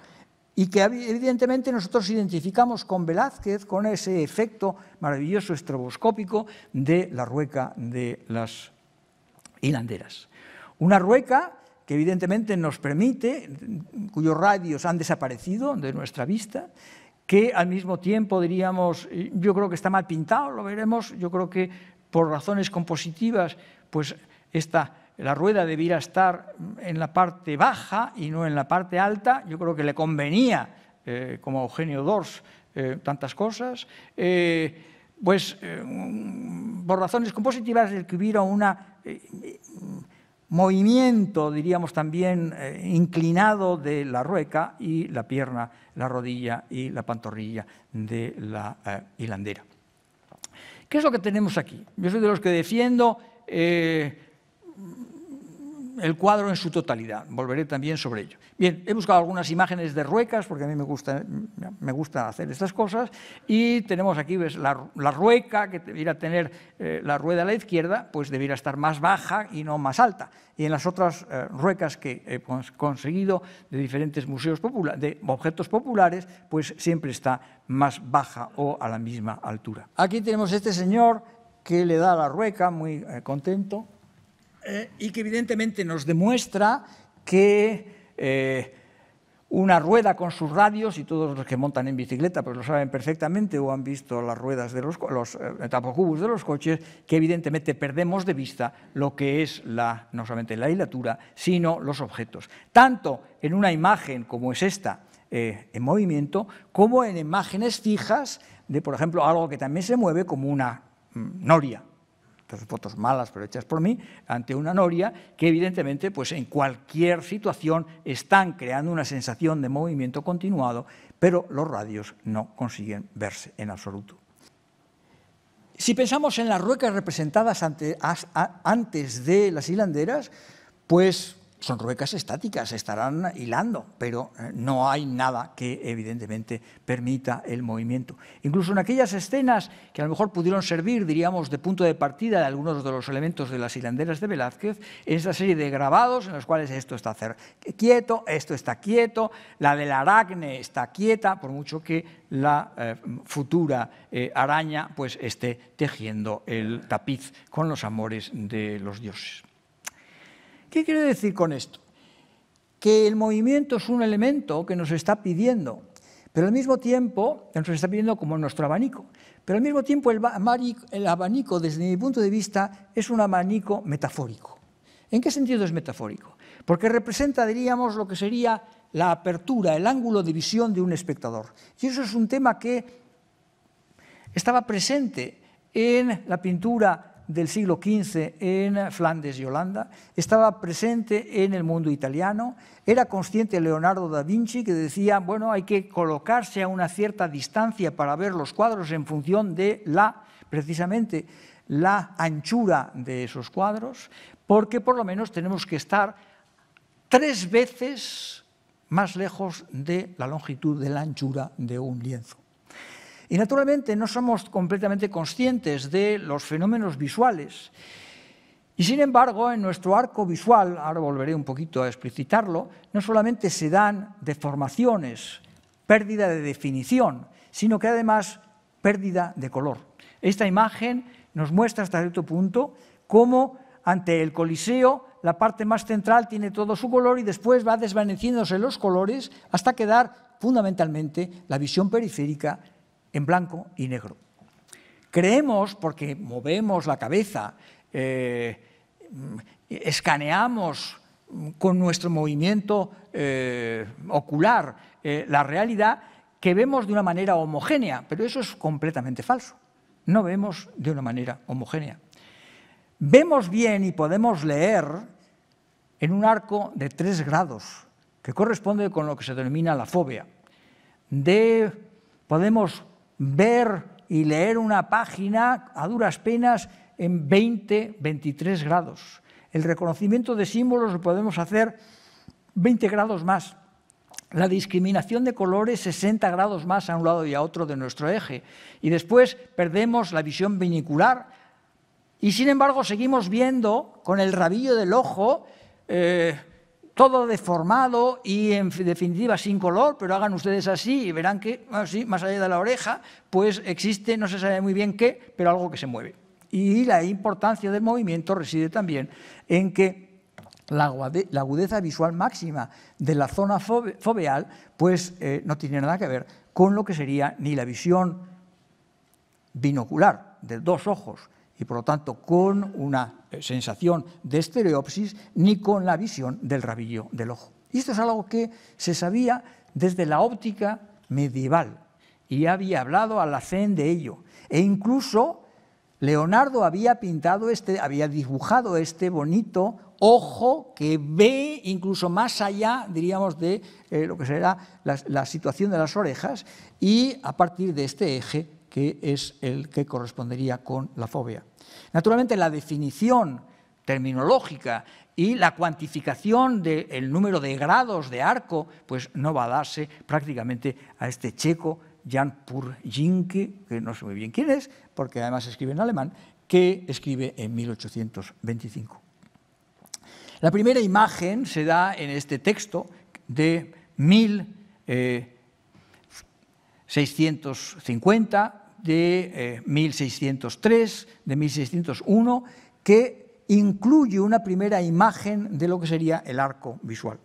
Y que evidentemente nosotros identificamos con Velázquez, con ese efecto maravilloso estroboscópico de la rueca de las hilanderas. Una rueca que evidentemente nos permite, cuyos radios han desaparecido de nuestra vista, que al mismo tiempo diríamos, eh, yo creo que está mal pintado, lo veremos, yo creo que por razones compositivas, pues la rueda debiera estar en la parte baja y no en la parte alta. Yo creo que le convenía, eh, como Eugenio Dors, eh, tantas cosas. Eh, pues mm, por razones compositivas, el que hubiera un movimiento, diríamos también, inclinado de la rueca y la pierna, la rodilla y la pantorrilla de la hilandera. ¿Qué es lo que tenemos aquí? Yo soy de los que defiendo eh, el cuadro en su totalidad. Volveré también sobre ello. Bien, he buscado algunas imágenes de ruecas, porque a mí me gusta, hacer estas cosas, y tenemos aquí ves, la, rueca, que debiera tener eh, la rueda a la izquierda, pues debiera estar más baja y no más alta. Y en las otras eh, ruecas que he conseguido de diferentes museos populares, de objetos populares, pues siempre está más baja o a la misma altura. Aquí tenemos este señor que le da la rueca, muy eh, contento, eh, y que evidentemente nos demuestra que eh, una rueda con sus radios, y todos los que montan en bicicleta pues lo saben perfectamente o han visto las ruedas de los, eh, tapocubos de los coches, que evidentemente perdemos de vista lo que es la, no solamente la hilatura, sino los objetos. Tanto en una imagen como es esta, en movimiento, como en imágenes fijas de, por ejemplo, algo que también se mueve como una mm, noria, fotos malas pero hechas por mí, ante una noria que evidentemente pues, en cualquier situación están creando una sensación de movimiento continuado, pero los radios no consiguen verse en absoluto. Si pensamos en las ruecas representadas antes de las hilanderas, pues son ruecas estáticas, estarán hilando, pero eh, no hay nada que evidentemente permita el movimiento. Incluso en aquellas escenas que a lo mejor pudieron servir, diríamos, de punto de partida de algunos de los elementos de las hilanderas de Velázquez, en serie de grabados en los cuales esto está quieto, esto está quieto, la del aracne está quieta, por mucho que la eh, futura eh, araña pues esté tejiendo el tapiz con los amores de los dioses. ¿Qué quiere decir con esto? Que el movimiento es un elemento que nos está pidiendo, pero al mismo tiempo nos está pidiendo como nuestro abanico. Pero al mismo tiempo el, abanico, desde mi punto de vista, es un abanico metafórico. ¿En qué sentido es metafórico? Porque representa, diríamos, lo que sería la apertura, el ángulo de visión de un espectador. Y eso es un tema que estaba presente en la pintura del siglo XV en Flandes y Holanda, estaba presente en el mundo italiano, era consciente Leonardo da Vinci que decía, bueno, hay que colocarse a una cierta distancia para ver los cuadros en función de la, precisamente, la anchura de esos cuadros, porque por lo menos tenemos que estar tres veces más lejos de la longitud de la anchura de un lienzo. Y naturalmente no somos completamente conscientes de los fenómenos visuales. Y sin embargo, en nuestro arco visual, ahora volveré un poquito a explicitarlo, no solamente se dan deformaciones, pérdida de definición, sino que además pérdida de color. Esta imagen nos muestra hasta cierto punto cómo ante el Coliseo la parte más central tiene todo su color y después va desvaneciéndose los colores hasta quedar fundamentalmente la visión periférica en blanco y negro. Creemos, porque movemos la cabeza, eh, escaneamos con nuestro movimiento eh, ocular eh, la realidad, que vemos de una manera homogénea, pero eso es completamente falso. No vemos de una manera homogénea. Vemos bien y podemos leer en un arco de tres grados, que corresponde con lo que se denomina la fobia. De, podemos ver y leer una página a duras penas en 20, 23 grados. El reconocimiento de símbolos lo podemos hacer 20 grados más. La discriminación de colores 60 grados más a un lado y a otro de nuestro eje. Y después perdemos la visión vinicular Y sin embargo seguimos viendo con el rabillo del ojo eh, todo deformado y en definitiva sin color, pero hagan ustedes así y verán que más allá de la oreja, pues existe, no se sabe muy bien qué, pero algo que se mueve. Y la importancia del movimiento reside también en que la, agudeza visual máxima de la zona foveal pues eh, no tiene nada que ver con lo que sería ni la visión binocular de dos ojos, y por lo tanto con una eh, sensación de estereopsis ni con la visión del rabillo del ojo. Y esto es algo que se sabía desde la óptica medieval y había hablado Alacén de ello. E incluso Leonardo había pintado este, había dibujado este bonito ojo que ve incluso más allá, diríamos, de eh, lo que será la situación de las orejas y a partir de este eje que es el que correspondería con la fobia. Naturalmente, la definición terminológica y la cuantificación del número de grados de arco, pues no va a darse prácticamente a este checo Jan Purjinke, que no sé muy bien quién es, porque además escribe en alemán, que escribe en 1825. La primera imagen se da en este texto de mil eh, 650, de 1603, eh, de 1601, que incluye una primera imagen de lo que sería el arco visual.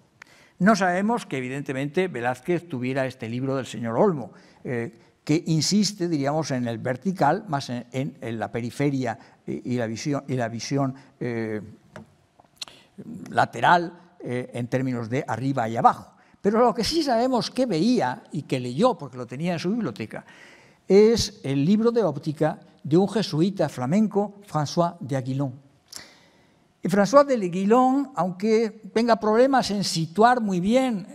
No sabemos que evidentemente Velázquez tuviera este libro del señor Olmo, eh, que insiste, diríamos, en el vertical, más en, la periferia y, la visión, eh, lateral en términos de arriba y abajo. Pero lo que sí sabemos que veía y que leyó, porque lo tenía en su biblioteca, es el libro de óptica de un jesuita flamenco, François de Aguilón. Y François de Aguilón, aunque tenga problemas en situar muy bien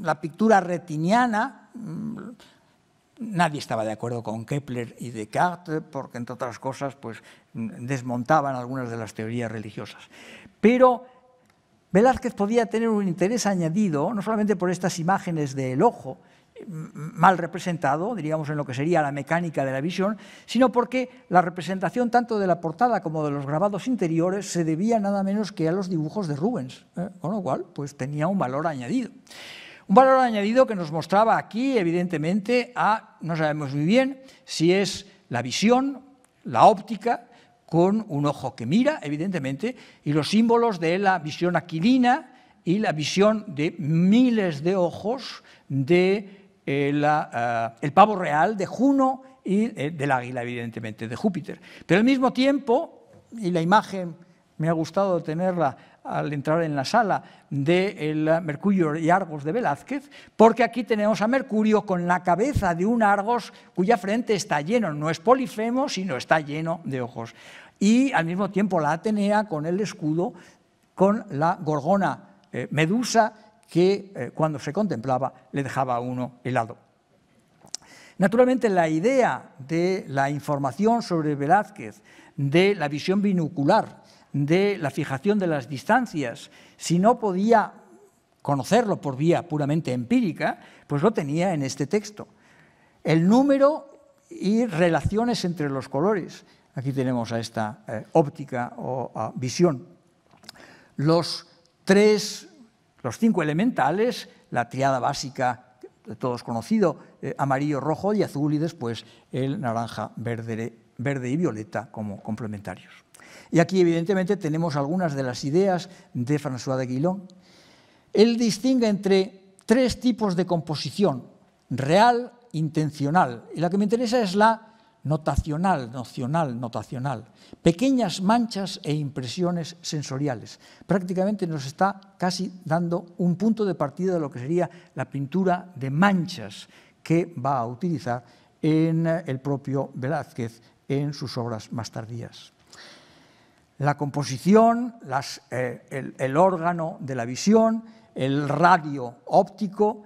mm, la pintura retiniana, mm, nadie estaba de acuerdo con Kepler y Descartes, porque entre otras cosas pues, desmontaban algunas de las teorías religiosas. Pero Velázquez podía tener un interés añadido, no solamente por estas imágenes del ojo, mm, mal representado, diríamos en lo que sería la mecánica de la visión, sino porque la representación tanto de la portada como de los grabados interiores se debía nada menos que a los dibujos de Rubens, ¿eh? con lo cual pues, tenía un valor añadido. Un valor añadido que nos mostraba aquí, evidentemente, a, no sabemos muy bien si es la visión, la óptica, con un ojo que mira, evidentemente, y los símbolos de la visión aquilina y la visión de miles de ojos de eh, eh, el pavo real de Juno y eh, del águila, evidentemente, de Júpiter. Pero al mismo tiempo, y la imagen me ha gustado tenerla al entrar en la sala del Mercurio y Argos de Velázquez, porque aquí tenemos a Mercurio con la cabeza de un Argos cuya frente está lleno, no es polifemo, sino está lleno de ojos. Y al mismo tiempo la Atenea con el escudo, con la gorgona eh, medusa que eh, cuando se contemplaba le dejaba a uno helado. Naturalmente, la idea de la información sobre Velázquez, de la visión binocular, de la fijación de las distancias, si no podía conocerlo por vía puramente empírica, pues lo tenía en este texto. El número y relaciones entre los colores. Aquí tenemos a esta eh, óptica o visión. Los tres, los cinco elementales, la triada básica de todos conocido, eh, amarillo, rojo y azul, y después el naranja, verde y violeta como complementarios. Y aquí, evidentemente, tenemos algunas de las ideas de François de Guillon. Él distingue entre tres tipos de composición, real, intencional, y la que me interesa es la notacional, nocional, notacional, pequeñas manchas e impresiones sensoriales. Prácticamente nos está casi dando un punto de partida de lo que sería la pintura de manchas que va a utilizar en el propio Velázquez en sus obras más tardías la composición, eh, el, órgano de la visión, el radio óptico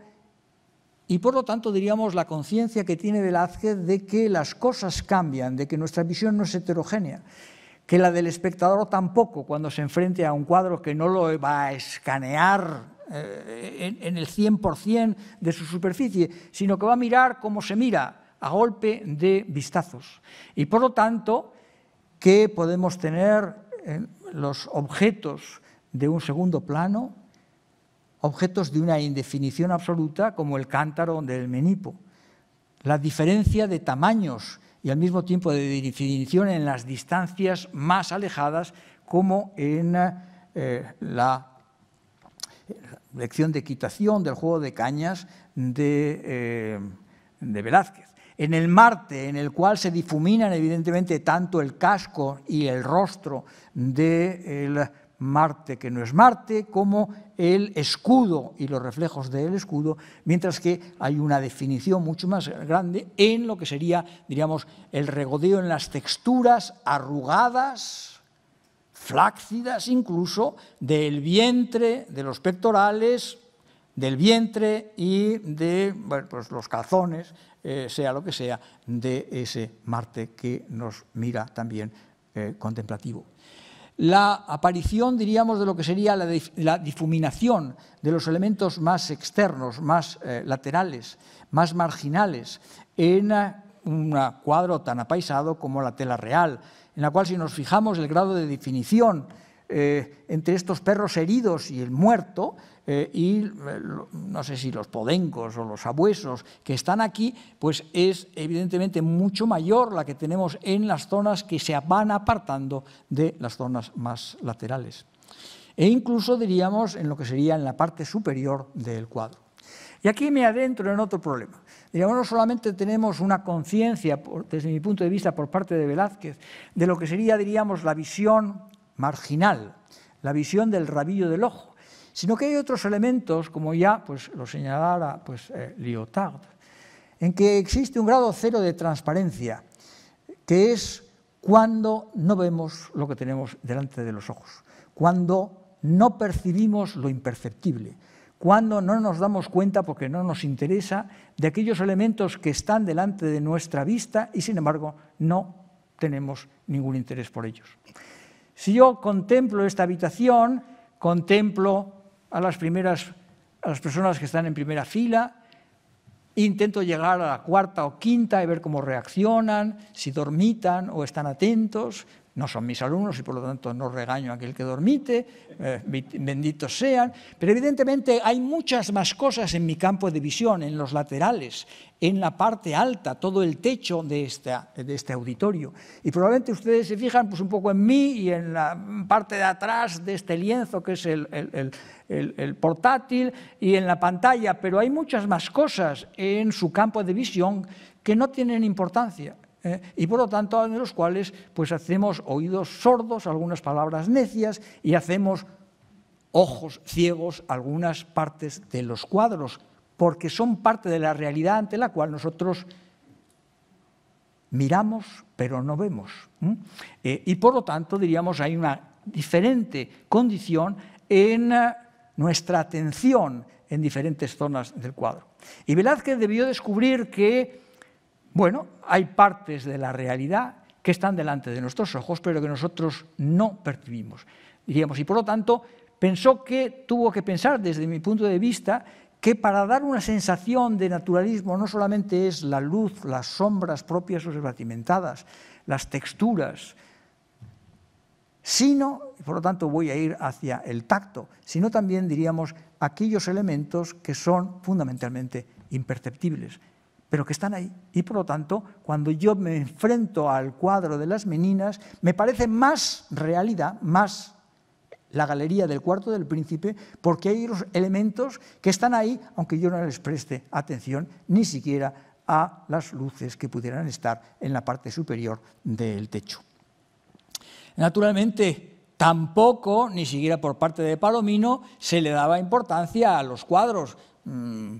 y por lo tanto diríamos la conciencia que tiene Velázquez de que las cosas cambian, de que nuestra visión no es heterogénea, que la del espectador tampoco cuando se enfrente a un cuadro que no lo va a escanear eh, en el 100% de su superficie, sino que va a mirar como se mira, a golpe de vistazos. Y por lo tanto, que podemos tener en eh, los objetos de un segundo plano, objetos de una indefinición absoluta como el cántaro del menipo. La diferencia de tamaños y al mismo tiempo de definición en las distancias más alejadas como en eh, la lección de equitación del juego de cañas de eh, Velázquez en el Marte, en el cual se difuminan evidentemente tanto el casco y el rostro del Marte que no es Marte, como el escudo y los reflejos del escudo, mientras que hay una definición mucho más grande en lo que sería, diríamos, el regodeo en las texturas arrugadas, flácidas incluso, del vientre, de los pectorales, del vientre y de pues los calzones, eh, sea lo que sea, de ese Marte que nos mira también eh, contemplativo. La aparición, diríamos, de lo que sería la, difuminación de los elementos más externos, más eh, laterales, más marginales, en un cuadro tan apaisado como la tela real, en la cual si nos fijamos el grado de definición entre estos perros heridos y el muerto, eh, y eh, no sé si los podencos o los abuesos que están aquí, pues es evidentemente mucho mayor la que tenemos en las zonas que se van apartando de las zonas más laterales. E incluso diríamos en lo que sería en la parte superior del cuadro. Y aquí me adentro en otro problema. Digamos, no solamente tenemos una conciencia, desde mi punto de vista, por parte de Velázquez, de lo que sería, diríamos, la visión marginal, la visión del rabillo del ojo, sino que hay otros elementos, como ya pues, lo señalara pues, eh, Lyotard, en que existe un grado cero de transparencia, que es cuando no vemos lo que tenemos delante de los ojos, cuando no percibimos lo imperceptible, cuando no nos damos cuenta, porque no nos interesa, de aquellos elementos que están delante de nuestra vista y sin embargo no tenemos ningún interés por ellos. Si yo contemplo esta habitación, contemplo a las, primeras, a las personas que están en primera fila, intento llegar a la cuarta o quinta y ver cómo reaccionan, si dormitan o están atentos, no son mis alumnos y por lo tanto no regaño a aquel que dormite, eh, benditos sean, pero evidentemente hay muchas más cosas en mi campo de visión, en los laterales, en la parte alta, todo el techo de, este auditorio. Y probablemente ustedes se fijan pues, un poco en mí y en la parte de atrás de este lienzo que es el, el portátil y en la pantalla, pero hay muchas más cosas en su campo de visión que no tienen importancia ¿eh? y por lo tanto en los cuales pues hacemos oídos sordos, algunas palabras necias y hacemos ojos ciegos algunas partes de los cuadros, porque son parte de la realidad ante la cual nosotros miramos pero no vemos. Eh, y por lo tanto diríamos hay una diferente condición en eh, nuestra atención en diferentes zonas del cuadro. Y Velázquez debió descubrir que bueno, hay partes de la realidad que están delante de nuestros ojos, pero que nosotros no percibimos. Diríamos, y por lo tanto, pensó que tuvo que pensar, desde mi punto de vista, que para dar una sensación de naturalismo no solamente es la luz, las sombras propias o esbatimentadas, las texturas, sino, por lo tanto voy a ir hacia el tacto, sino también diríamos aquellos elementos que son fundamentalmente imperceptibles, pero que están ahí. Y por lo tanto, cuando yo me enfrento al cuadro de las meninas, me parece más realidad, más la galería del cuarto del príncipe, porque hay los elementos que están ahí, aunque yo no les preste atención ni siquiera a las luces que pudieran estar en la parte superior del techo. Naturalmente, tampoco, ni siquiera por parte de Palomino, se le daba importancia a los cuadros. Mm,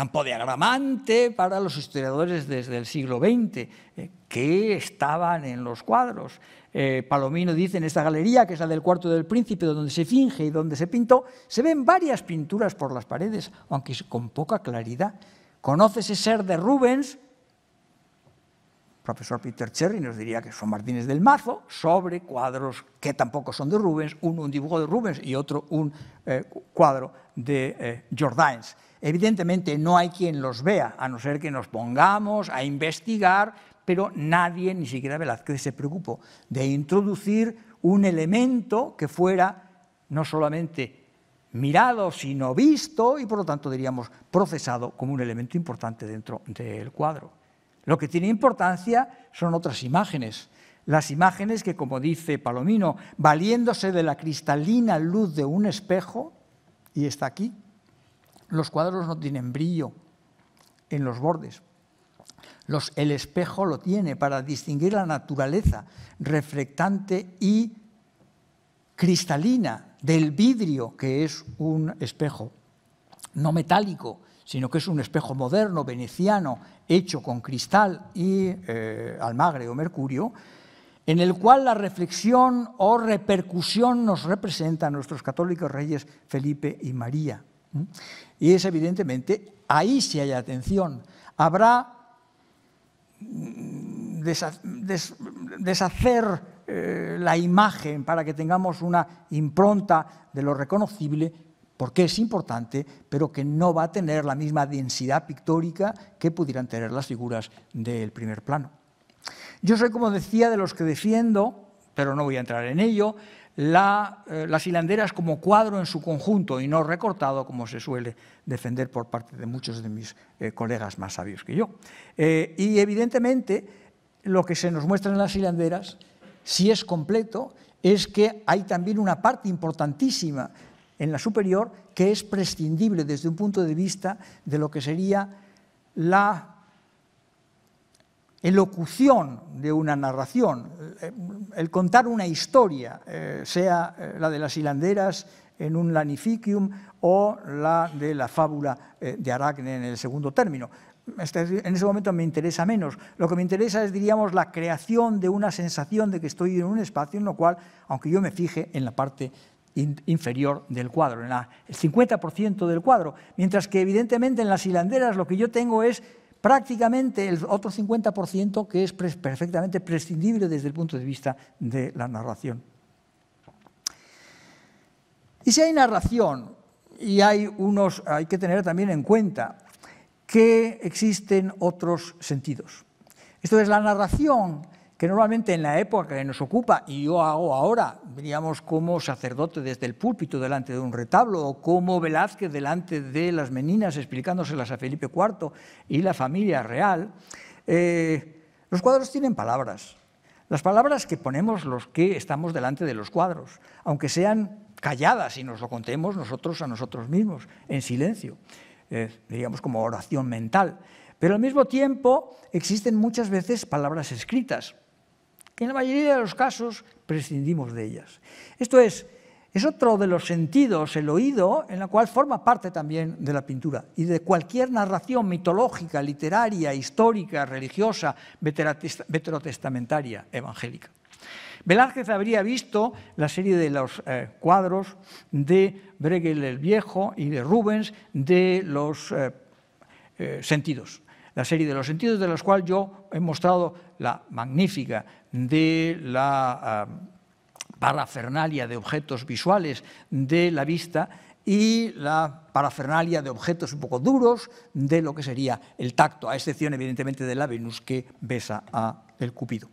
campo diagramante para los historiadores desde el siglo XX, eh, que estaban en los cuadros. Eh, Palomino dice en esta galería, que es la del cuarto del príncipe, donde se finge y donde se pintó, se ven varias pinturas por las paredes, aunque con poca claridad. Conoce ese ser de Rubens, profesor Peter Cherry nos diría que son Martínez del Mazo, sobre cuadros que tampoco son de Rubens, uno un dibujo de Rubens y otro un eh, cuadro de eh, Evidentemente no hay quien los vea, a no ser que nos pongamos a investigar, pero nadie, ni siquiera Velázquez, se preocupó de introducir un elemento que fuera no solamente mirado, sino visto y por lo tanto diríamos procesado como un elemento importante dentro del cuadro. Lo que tiene importancia son otras imágenes. Las imágenes que, como dice Palomino, valiéndose de la cristalina luz de un espejo, y está aquí, los cuadros no tienen brillo en los bordes. el espejo lo tiene para distinguir la naturaleza reflectante y cristalina del vidrio, que es un espejo no metálico, sino que es un espejo moderno, veneciano, hecho con cristal y eh, almagre o mercurio, en el cual la reflexión o repercusión nos representa a nuestros católicos reyes Felipe y María. Y es evidentemente ahí si hay atención. Habrá mm, deshacer eh, la imagen para que tengamos una impronta de lo reconocible, porque es importante, pero que no va a tener la misma densidad pictórica que pudieran tener las figuras del primer plano. Yo soy, como decía, de los que defiendo, pero no voy a entrar en ello, eh, las hilanderas como cuadro en su conjunto y no recortado, como se suele defender por parte de muchos de mis eh, colegas más sabios que yo. Eh, y evidentemente lo que se nos muestra en las hilanderas, si es completo, es que hay también una parte importantísima en la superior que es prescindible desde un punto de vista de lo que sería la elocución de una narración, el contar una historia, eh, sea eh, la de las hilanderas en un lanificium o la de la fábula eh, de Aracne en el segundo término. en ese momento me interesa menos. Lo que me interesa es, diríamos, la creación de una sensación de que estoy en un espacio en lo cual, aunque yo me fije en la parte inferior del cuadro, en la, el 50% del cuadro, mientras que evidentemente en las hilanderas lo que yo tengo es prácticamente el otro 50% que es perfectamente prescindible desde el punto de vista de la narración. Y si hay narración, y hay unos, hay que tener también en cuenta que existen otros sentidos. Esto es, la narración que normalmente en la época que nos ocupa, y yo hago ahora, diríamos como sacerdote desde el púlpito delante de un retablo, o como Velázquez delante de las meninas explicándoselas a Felipe IV y la familia real, eh, los cuadros tienen palabras. Las palabras que ponemos los que estamos delante de los cuadros, aunque sean calladas y nos lo contemos nosotros a nosotros mismos, en silencio, eh, digamos diríamos como oración mental. Pero al mismo tiempo existen muchas veces palabras escritas y en la mayoría de los casos prescindimos de ellas. Esto es, es otro de los sentidos, el oído, en la cual forma parte también de la pintura y de cualquier narración mitológica, literaria, histórica, religiosa, veterotestamentaria, evangélica. Velázquez habría visto la serie de los eh, cuadros de Bregel el Viejo y de Rubens de los eh, eh, sentidos la serie de los sentidos, de los cuales yo he mostrado la magnífica de la ah, parafernalia de objetos visuales de la vista y la parafernalia de objetos un poco duros de lo que sería el tacto, a excepción evidentemente de la Venus que besa a el Cupido.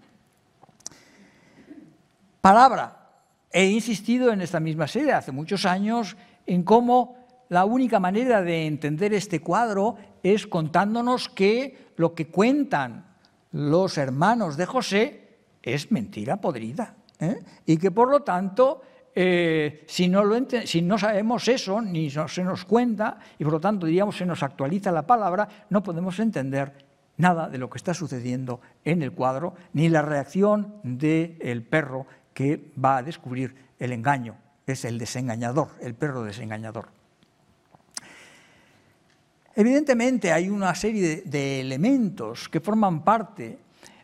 Palabra. He insistido en esta misma serie hace muchos años en cómo la única manera de entender este cuadro es contándonos que lo que cuentan los hermanos de José es mentira podrida. ¿eh? Y que por lo tanto, eh, si, no sabemos eso, ni se nos cuenta, y por lo tanto diríamos se nos actualiza la palabra, no podemos entender nada de lo que está sucediendo en el cuadro, ni la reacción del el perro que va a descubrir el engaño. Es el desengañador, el perro desengañador. Evidentemente hay una serie de, elementos que forman parte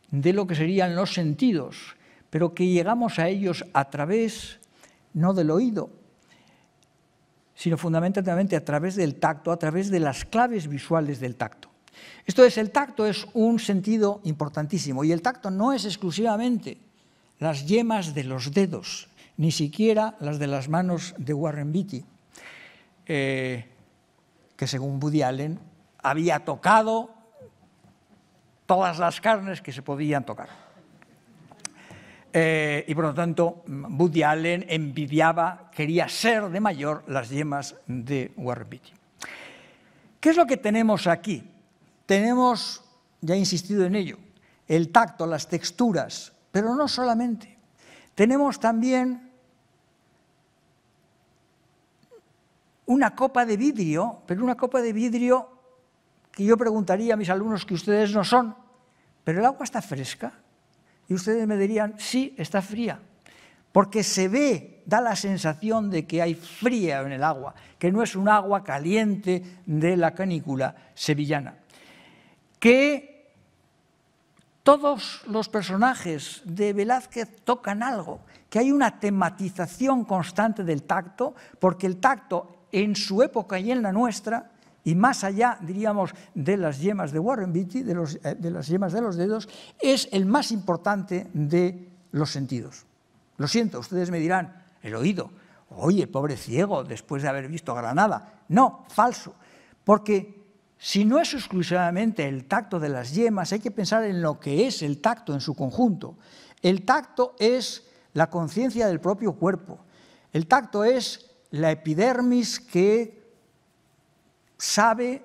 de lo que serían los sentidos, pero que llegamos a ellos a través no del oído, sino fundamentalmente a través del tacto, a través de las claves visuales del tacto. Esto es, el tacto es un sentido importantísimo y el tacto no es exclusivamente las yemas de los dedos, ni siquiera las de las manos de Warren Beatty. Eh, que según Woody Allen había tocado todas las carnes que se podían tocar. Eh, y por lo tanto, Woody Allen envidiaba, quería ser de mayor las yemas de Warren ¿Qué es lo que tenemos aquí? Tenemos, ya he insistido en ello, el tacto, las texturas, pero no solamente. Tenemos también una copa de vidrio, pero una copa de vidrio que yo preguntaría a mis alumnos que ustedes no son, pero el agua está fresca. Y ustedes me dirían, sí, está fría, porque se ve, da la sensación de que hay fría en el agua, que no es un agua caliente de la canícula sevillana. Que todos los personajes de Velázquez tocan algo, que hay una tematización constante del tacto, porque el tacto en su época y en la nuestra, y más allá, diríamos, de las yemas de Warren Beatty, eh, de, las yemas de los dedos, es el más importante de los sentidos. Lo siento, ustedes me dirán, el oído, oye, pobre ciego, después de haber visto Granada. No, falso, porque si no es exclusivamente el tacto de las yemas, hay que pensar en lo que es el tacto en su conjunto. El tacto es la conciencia del propio cuerpo. El tacto es la epidermis que sabe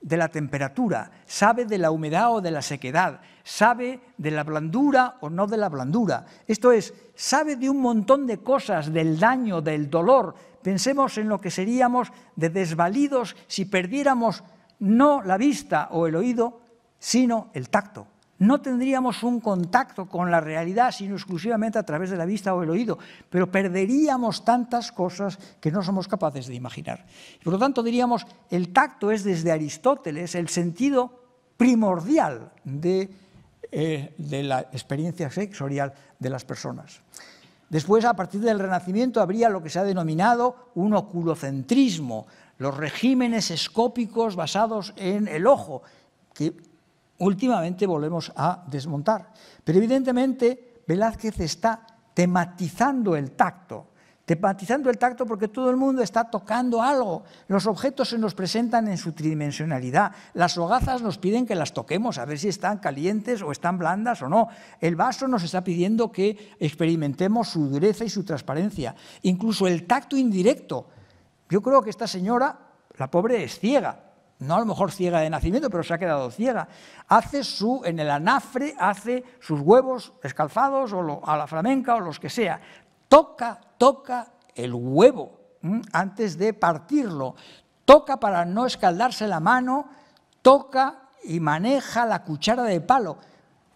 de la temperatura, sabe de la humedad o de la sequedad, sabe de la blandura o no de la blandura. Esto es, sabe de un montón de cosas, del daño, del dolor. Pensemos en lo que seríamos de desvalidos si perdiéramos no la vista o el oído, sino el tacto. No tendríamos un contacto con la realidad sino exclusivamente a través de la vista o el oído, pero perderíamos tantas cosas que no somos capaces de imaginar. Por lo tanto, diríamos, el tacto es desde Aristóteles el sentido primordial de, eh, la experiencia sensorial de las personas. Después, a partir del Renacimiento, habría lo que se ha denominado un oculocentrismo, los regímenes escópicos basados en el ojo, que últimamente volvemos a desmontar. Pero evidentemente Velázquez está tematizando el tacto, tematizando el tacto porque todo el mundo está tocando algo. Los objetos se nos presentan en su tridimensionalidad. Las hogazas nos piden que las toquemos, a ver si están calientes o están blandas o no. El vaso nos está pidiendo que experimentemos su dureza y su transparencia. Incluso el tacto indirecto. Yo creo que esta señora, la pobre, es ciega no a lo mejor ciega de nacimiento, pero se ha quedado ciega, hace su, en el anafre, hace sus huevos escalfados o a la flamenca o los que sea, toca, toca el huevo antes de partirlo, toca para no escaldarse la mano, toca y maneja la cuchara de palo.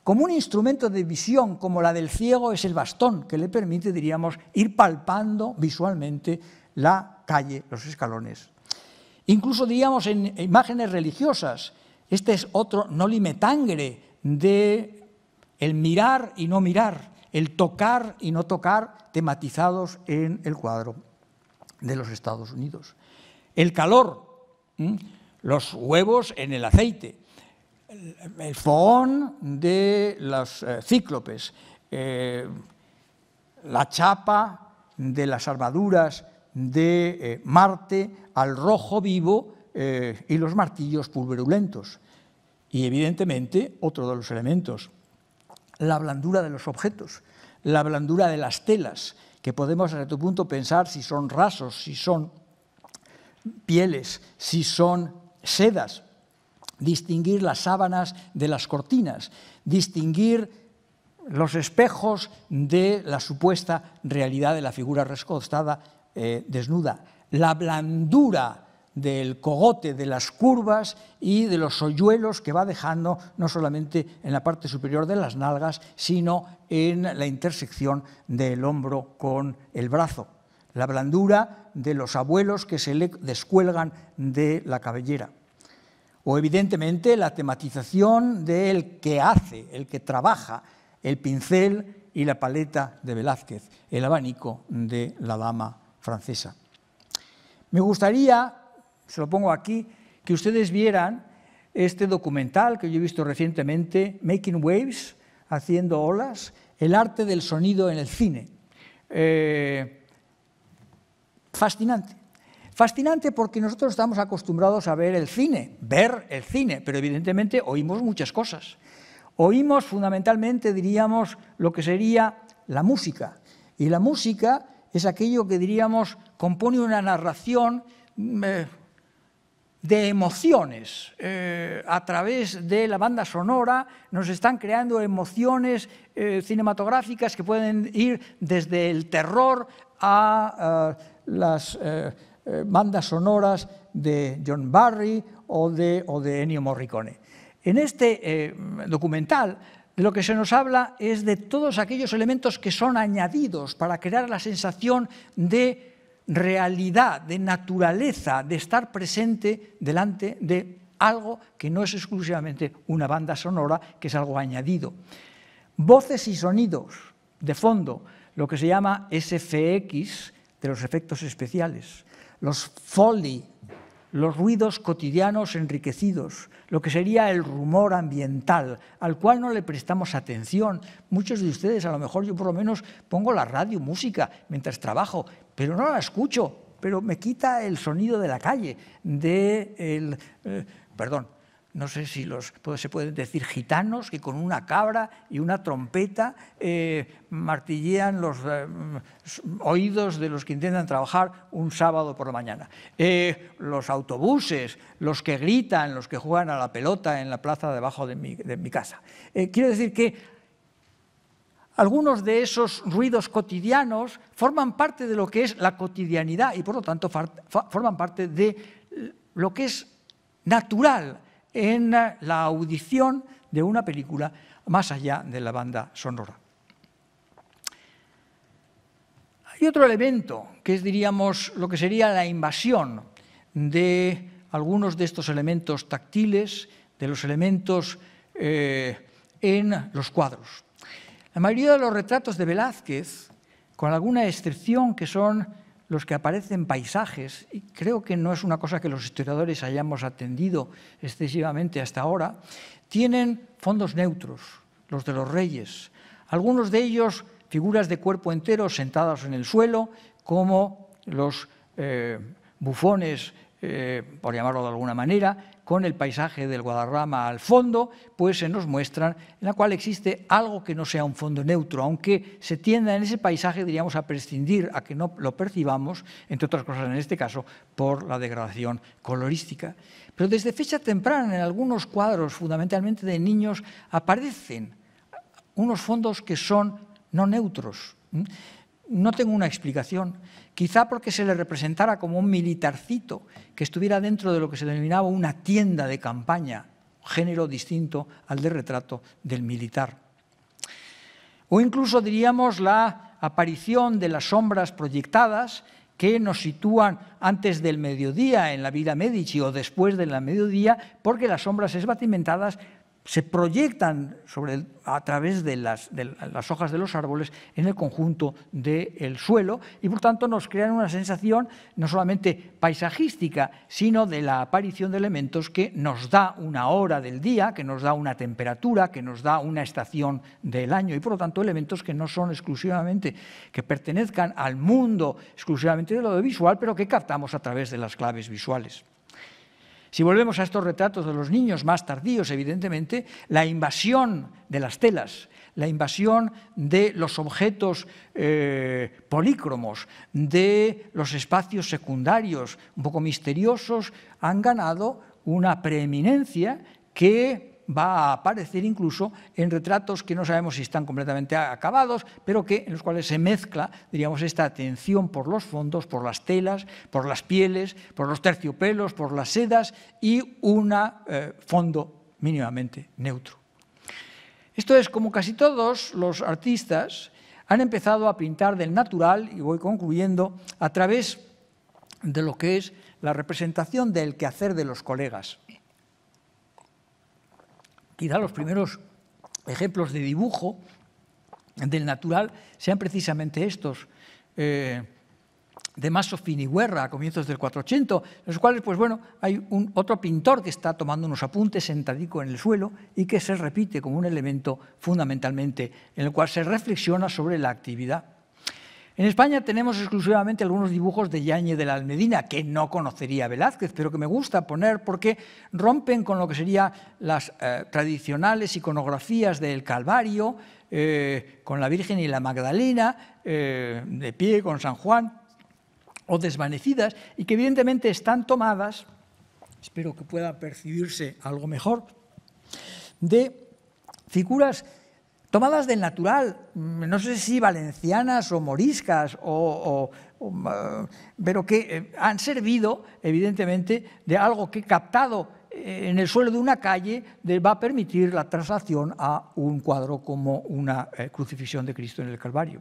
Como un instrumento de visión, como la del ciego, es el bastón, que le permite, diríamos, ir palpando visualmente la calle, los escalones Incluso, diríamos en imágenes religiosas, este es otro no limetangre de el mirar y no mirar, el tocar y no tocar, tematizados en el cuadro de los Estados Unidos. El calor, los huevos en el aceite, el, fogón de los eh, cíclopes, eh, la chapa de las armaduras de eh, Marte al rojo vivo eh, y los martillos pulverulentos. Y evidentemente, otro de los elementos, la blandura de los objetos, la blandura de las telas, que podemos a cierto punto pensar si son rasos, si son pieles, si son sedas, distinguir las sábanas de las cortinas, distinguir los espejos de la supuesta realidad de la figura rescostada eh, desnuda, la blandura del cogote, de las curvas y de los hoyuelos que va dejando no solamente en la parte superior de las nalgas, sino en la intersección del hombro con el brazo. La blandura de los abuelos que se le descuelgan de la cabellera. O evidentemente la tematización del que hace, el que trabaja, el pincel y la paleta de Velázquez, el abanico de la dama francesa. Me gustaría, se lo pongo aquí, que ustedes vieran este documental que yo he visto recientemente, Making Waves, haciendo olas, el arte del sonido en el cine. Eh, fascinante. Fascinante porque nosotros estamos acostumbrados a ver el cine, ver el cine, pero evidentemente oímos muchas cosas. Oímos fundamentalmente, diríamos, lo que sería la música. Y la música es aquello que diríamos compone una narración mm, eh, de emociones. Eh, a través de la banda sonora nos están creando emociones eh, cinematográficas que pueden ir desde el terror a las bandas sonoras de John Barry o de Ennio Morricone. En este documental de lo que se nos habla es de todos aquellos elementos que son añadidos para crear la sensación de realidad, de naturaleza, de estar presente delante de algo que no es exclusivamente una banda sonora, que es algo añadido. Voces y sonidos de fondo, lo que se llama SFX de los efectos especiales, los Foley los ruidos cotidianos enriquecidos, lo que sería el rumor ambiental, al cual no le prestamos atención. Muchos de ustedes, a lo mejor yo por lo menos pongo la radio, música, mientras trabajo, pero no la escucho, pero me quita el sonido de la calle, de el, eh, perdón, no sé si los, pues, se pueden decir gitanos, que con una cabra y una trompeta eh, martillean los eh, mm, oídos de los que intentan trabajar un sábado por la mañana. Eh, los autobuses, los que gritan, los que juegan a la pelota en la plaza debajo de mi casa. quiero decir que algunos de esos ruidos cotidianos forman parte de lo que es la cotidianidad y por lo tanto forman parte de lo que es natural en la audición de una película más allá de la banda sonora. Hay otro elemento que es, diríamos, lo que sería la invasión de algunos de estos elementos táctiles, de los elementos eh, en los cuadros. La mayoría de los retratos de Velázquez, con alguna excepción que son los que aparecen paisajes, y creo que no es una cosa que los historiadores hayamos atendido excesivamente hasta ahora, tienen fondos neutros, los de los reyes. Algunos de ellos figuras de cuerpo entero sentadas en el suelo, como los eh, bufones eh, por llamarlo de alguna manera, con el paisaje del Guadarrama al fondo, pues se nos muestran en la cual existe algo que no sea un fondo neutro, aunque se tienda en ese paisaje, diríamos, a prescindir, a que no lo percibamos, entre otras cosas en este caso, por la degradación colorística. Pero desde fecha temprana, en algunos cuadros, fundamentalmente de niños, aparecen unos fondos que son no neutros no tengo una explicación. Quizá porque se le representara como un militarcito que estuviera dentro de lo que se denominaba una tienda de campaña, género distinto al de retrato del militar. O incluso diríamos la aparición de las sombras proyectadas que nos sitúan antes del mediodía en la vida Medici o después del mediodía, porque las sombras esbatimentadas se proyectan a través de las, hojas de los árboles en el conjunto del suelo y por tanto nos crean una sensación no solamente paisajística, sino de la aparición de elementos que nos da una hora del día, que nos da una temperatura, que nos da una estación del año y por lo tanto elementos que no son exclusivamente, que pertenezcan al mundo exclusivamente de lo visual, pero que captamos a través de las claves visuales. Si volvemos a estos retratos de los niños más tardíos, evidentemente, la invasión de las telas, la invasión de los objetos eh, polícromos, de los espacios secundarios, un poco misteriosos, han ganado una preeminencia que va a aparecer incluso en retratos que no sabemos si están completamente acabados, pero que, en los cuales se mezcla, diríamos, esta atención por los fondos, por las telas, por las pieles, por los terciopelos, por las sedas y un eh, fondo mínimamente neutro. Esto es como casi todos los artistas han empezado a pintar del natural, y voy concluyendo, a través de lo que es la representación del quehacer de los colegas. Y da los primeros ejemplos de dibujo del natural sean precisamente estos. Eh, de Maso Finiguerra a comienzos del 480, los cuales, pues bueno, hay otro pintor que está tomando unos apuntes sentadico en el suelo y que se repite como un elemento fundamentalmente en el cual se reflexiona sobre la actividad en España tenemos exclusivamente algunos dibujos de yañe de la Almedina, que no conocería Velázquez, pero que me gusta poner porque rompen con lo que serían las eh, tradicionales iconografías del Calvario, eh, con la Virgen y la Magdalena, eh, de pie con San Juan, o desvanecidas, y que evidentemente están tomadas, espero que pueda percibirse algo mejor, de figuras tomadas del natural, mm, no sé si valencianas o moriscas, mm, ah, pero que eh, han servido, evidentemente, de algo que captado eh, en el suelo de una calle va a permitir la traslación a un cuadro como una eh, crucifixión de Cristo en el Calvario.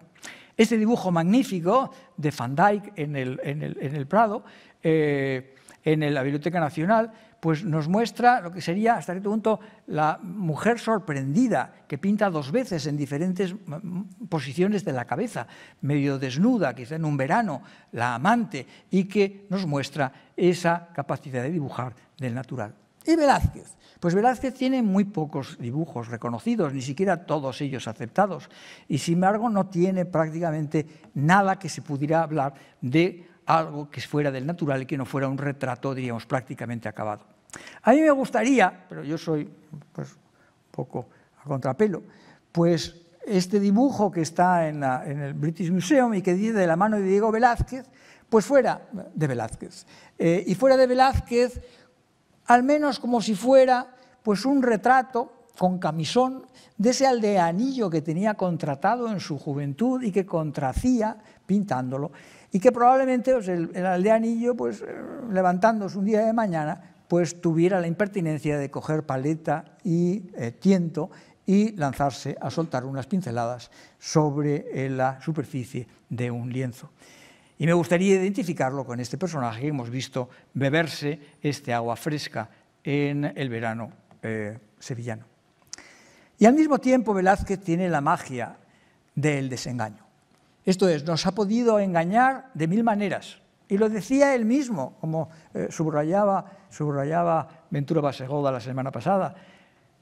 Este dibujo magnífico de Van Dyck en el, Prado, en la Biblioteca Nacional, pues nos muestra lo que sería hasta este punto la mujer sorprendida, que pinta dos veces en diferentes mm, mm, posiciones de la cabeza, medio desnuda, quizá en un verano, la amante, y que nos muestra esa capacidad de dibujar del natural. Y Velázquez. Pues Velázquez tiene muy pocos dibujos reconocidos, ni siquiera todos ellos aceptados, y sin embargo no tiene prácticamente nada que se pudiera hablar de algo que fuera del natural y que no fuera un retrato, diríamos, prácticamente acabado. A mí me gustaría, pero yo soy pues, un poco a contrapelo, pues este dibujo que está en, el British Museum y que dice de la mano de Diego Velázquez, pues fuera de Velázquez. Eh, y fuera de Velázquez, al menos como si fuera pues un retrato con camisón de ese aldeanillo que tenía contratado en su juventud y que contracía pintándolo y que probablemente pues, el, aldeanillo, pues, eh, levantándose un día de mañana, pues tuviera la impertinencia de coger paleta y eh, tiento y lanzarse a soltar unas pinceladas sobre eh, la superficie de un lienzo. Y me gustaría identificarlo con este personaje que hemos visto beberse este agua fresca en el verano sevillano. Y al mismo tiempo Velázquez tiene la magia del desengaño. Esto es, nos ha podido engañar de mil maneras. Y lo decía él mismo, como eh, subrayaba, subrayaba Ventura Basegoda la semana pasada.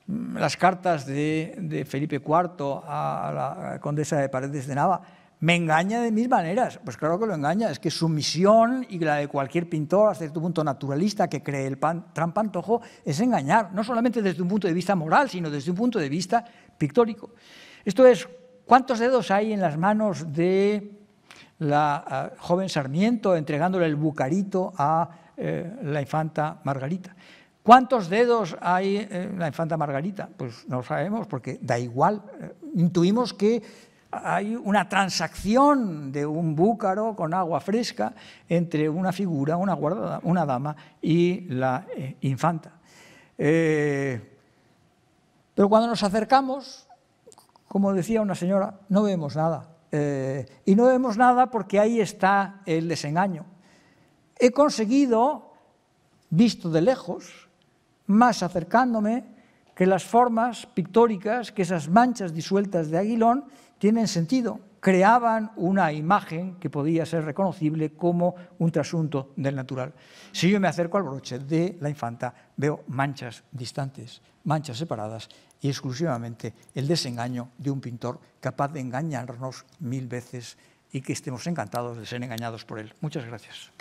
Mm, las cartas de, Felipe IV a, la condesa de Paredes de Nava me engaña de mil maneras. Pues claro que lo engaña, es que su misión y la de cualquier pintor, hasta cierto punto naturalista, que cree el pan, Trump antojo, es engañar, no solamente desde un punto de vista moral, sino desde un punto de vista pictórico. Esto es, ¿Cuántos dedos hay en las manos de la eh, joven Sarmiento entregándole el bucarito a eh, la infanta Margarita? ¿Cuántos dedos hay en la infanta Margarita? Pues no sabemos porque da igual. Eh, intuimos que hay una transacción de un búcaro con agua fresca entre una figura, una, guardada, una dama y la infanta. pero cuando nos acercamos, como decía una señora, no vemos nada. Eh, y no vemos nada porque ahí está el desengaño. He conseguido, visto de lejos, más acercándome, que las formas pictóricas, que esas manchas disueltas de aguilón, tienen sentido. Creaban una imagen que podía ser reconocible como un trasunto del natural. Si yo me acerco al broche de la infanta, veo manchas distantes, manchas separadas y exclusivamente el desengaño de un pintor capaz de engañarnos mil veces y que estemos encantados de ser engañados por él. Muchas gracias.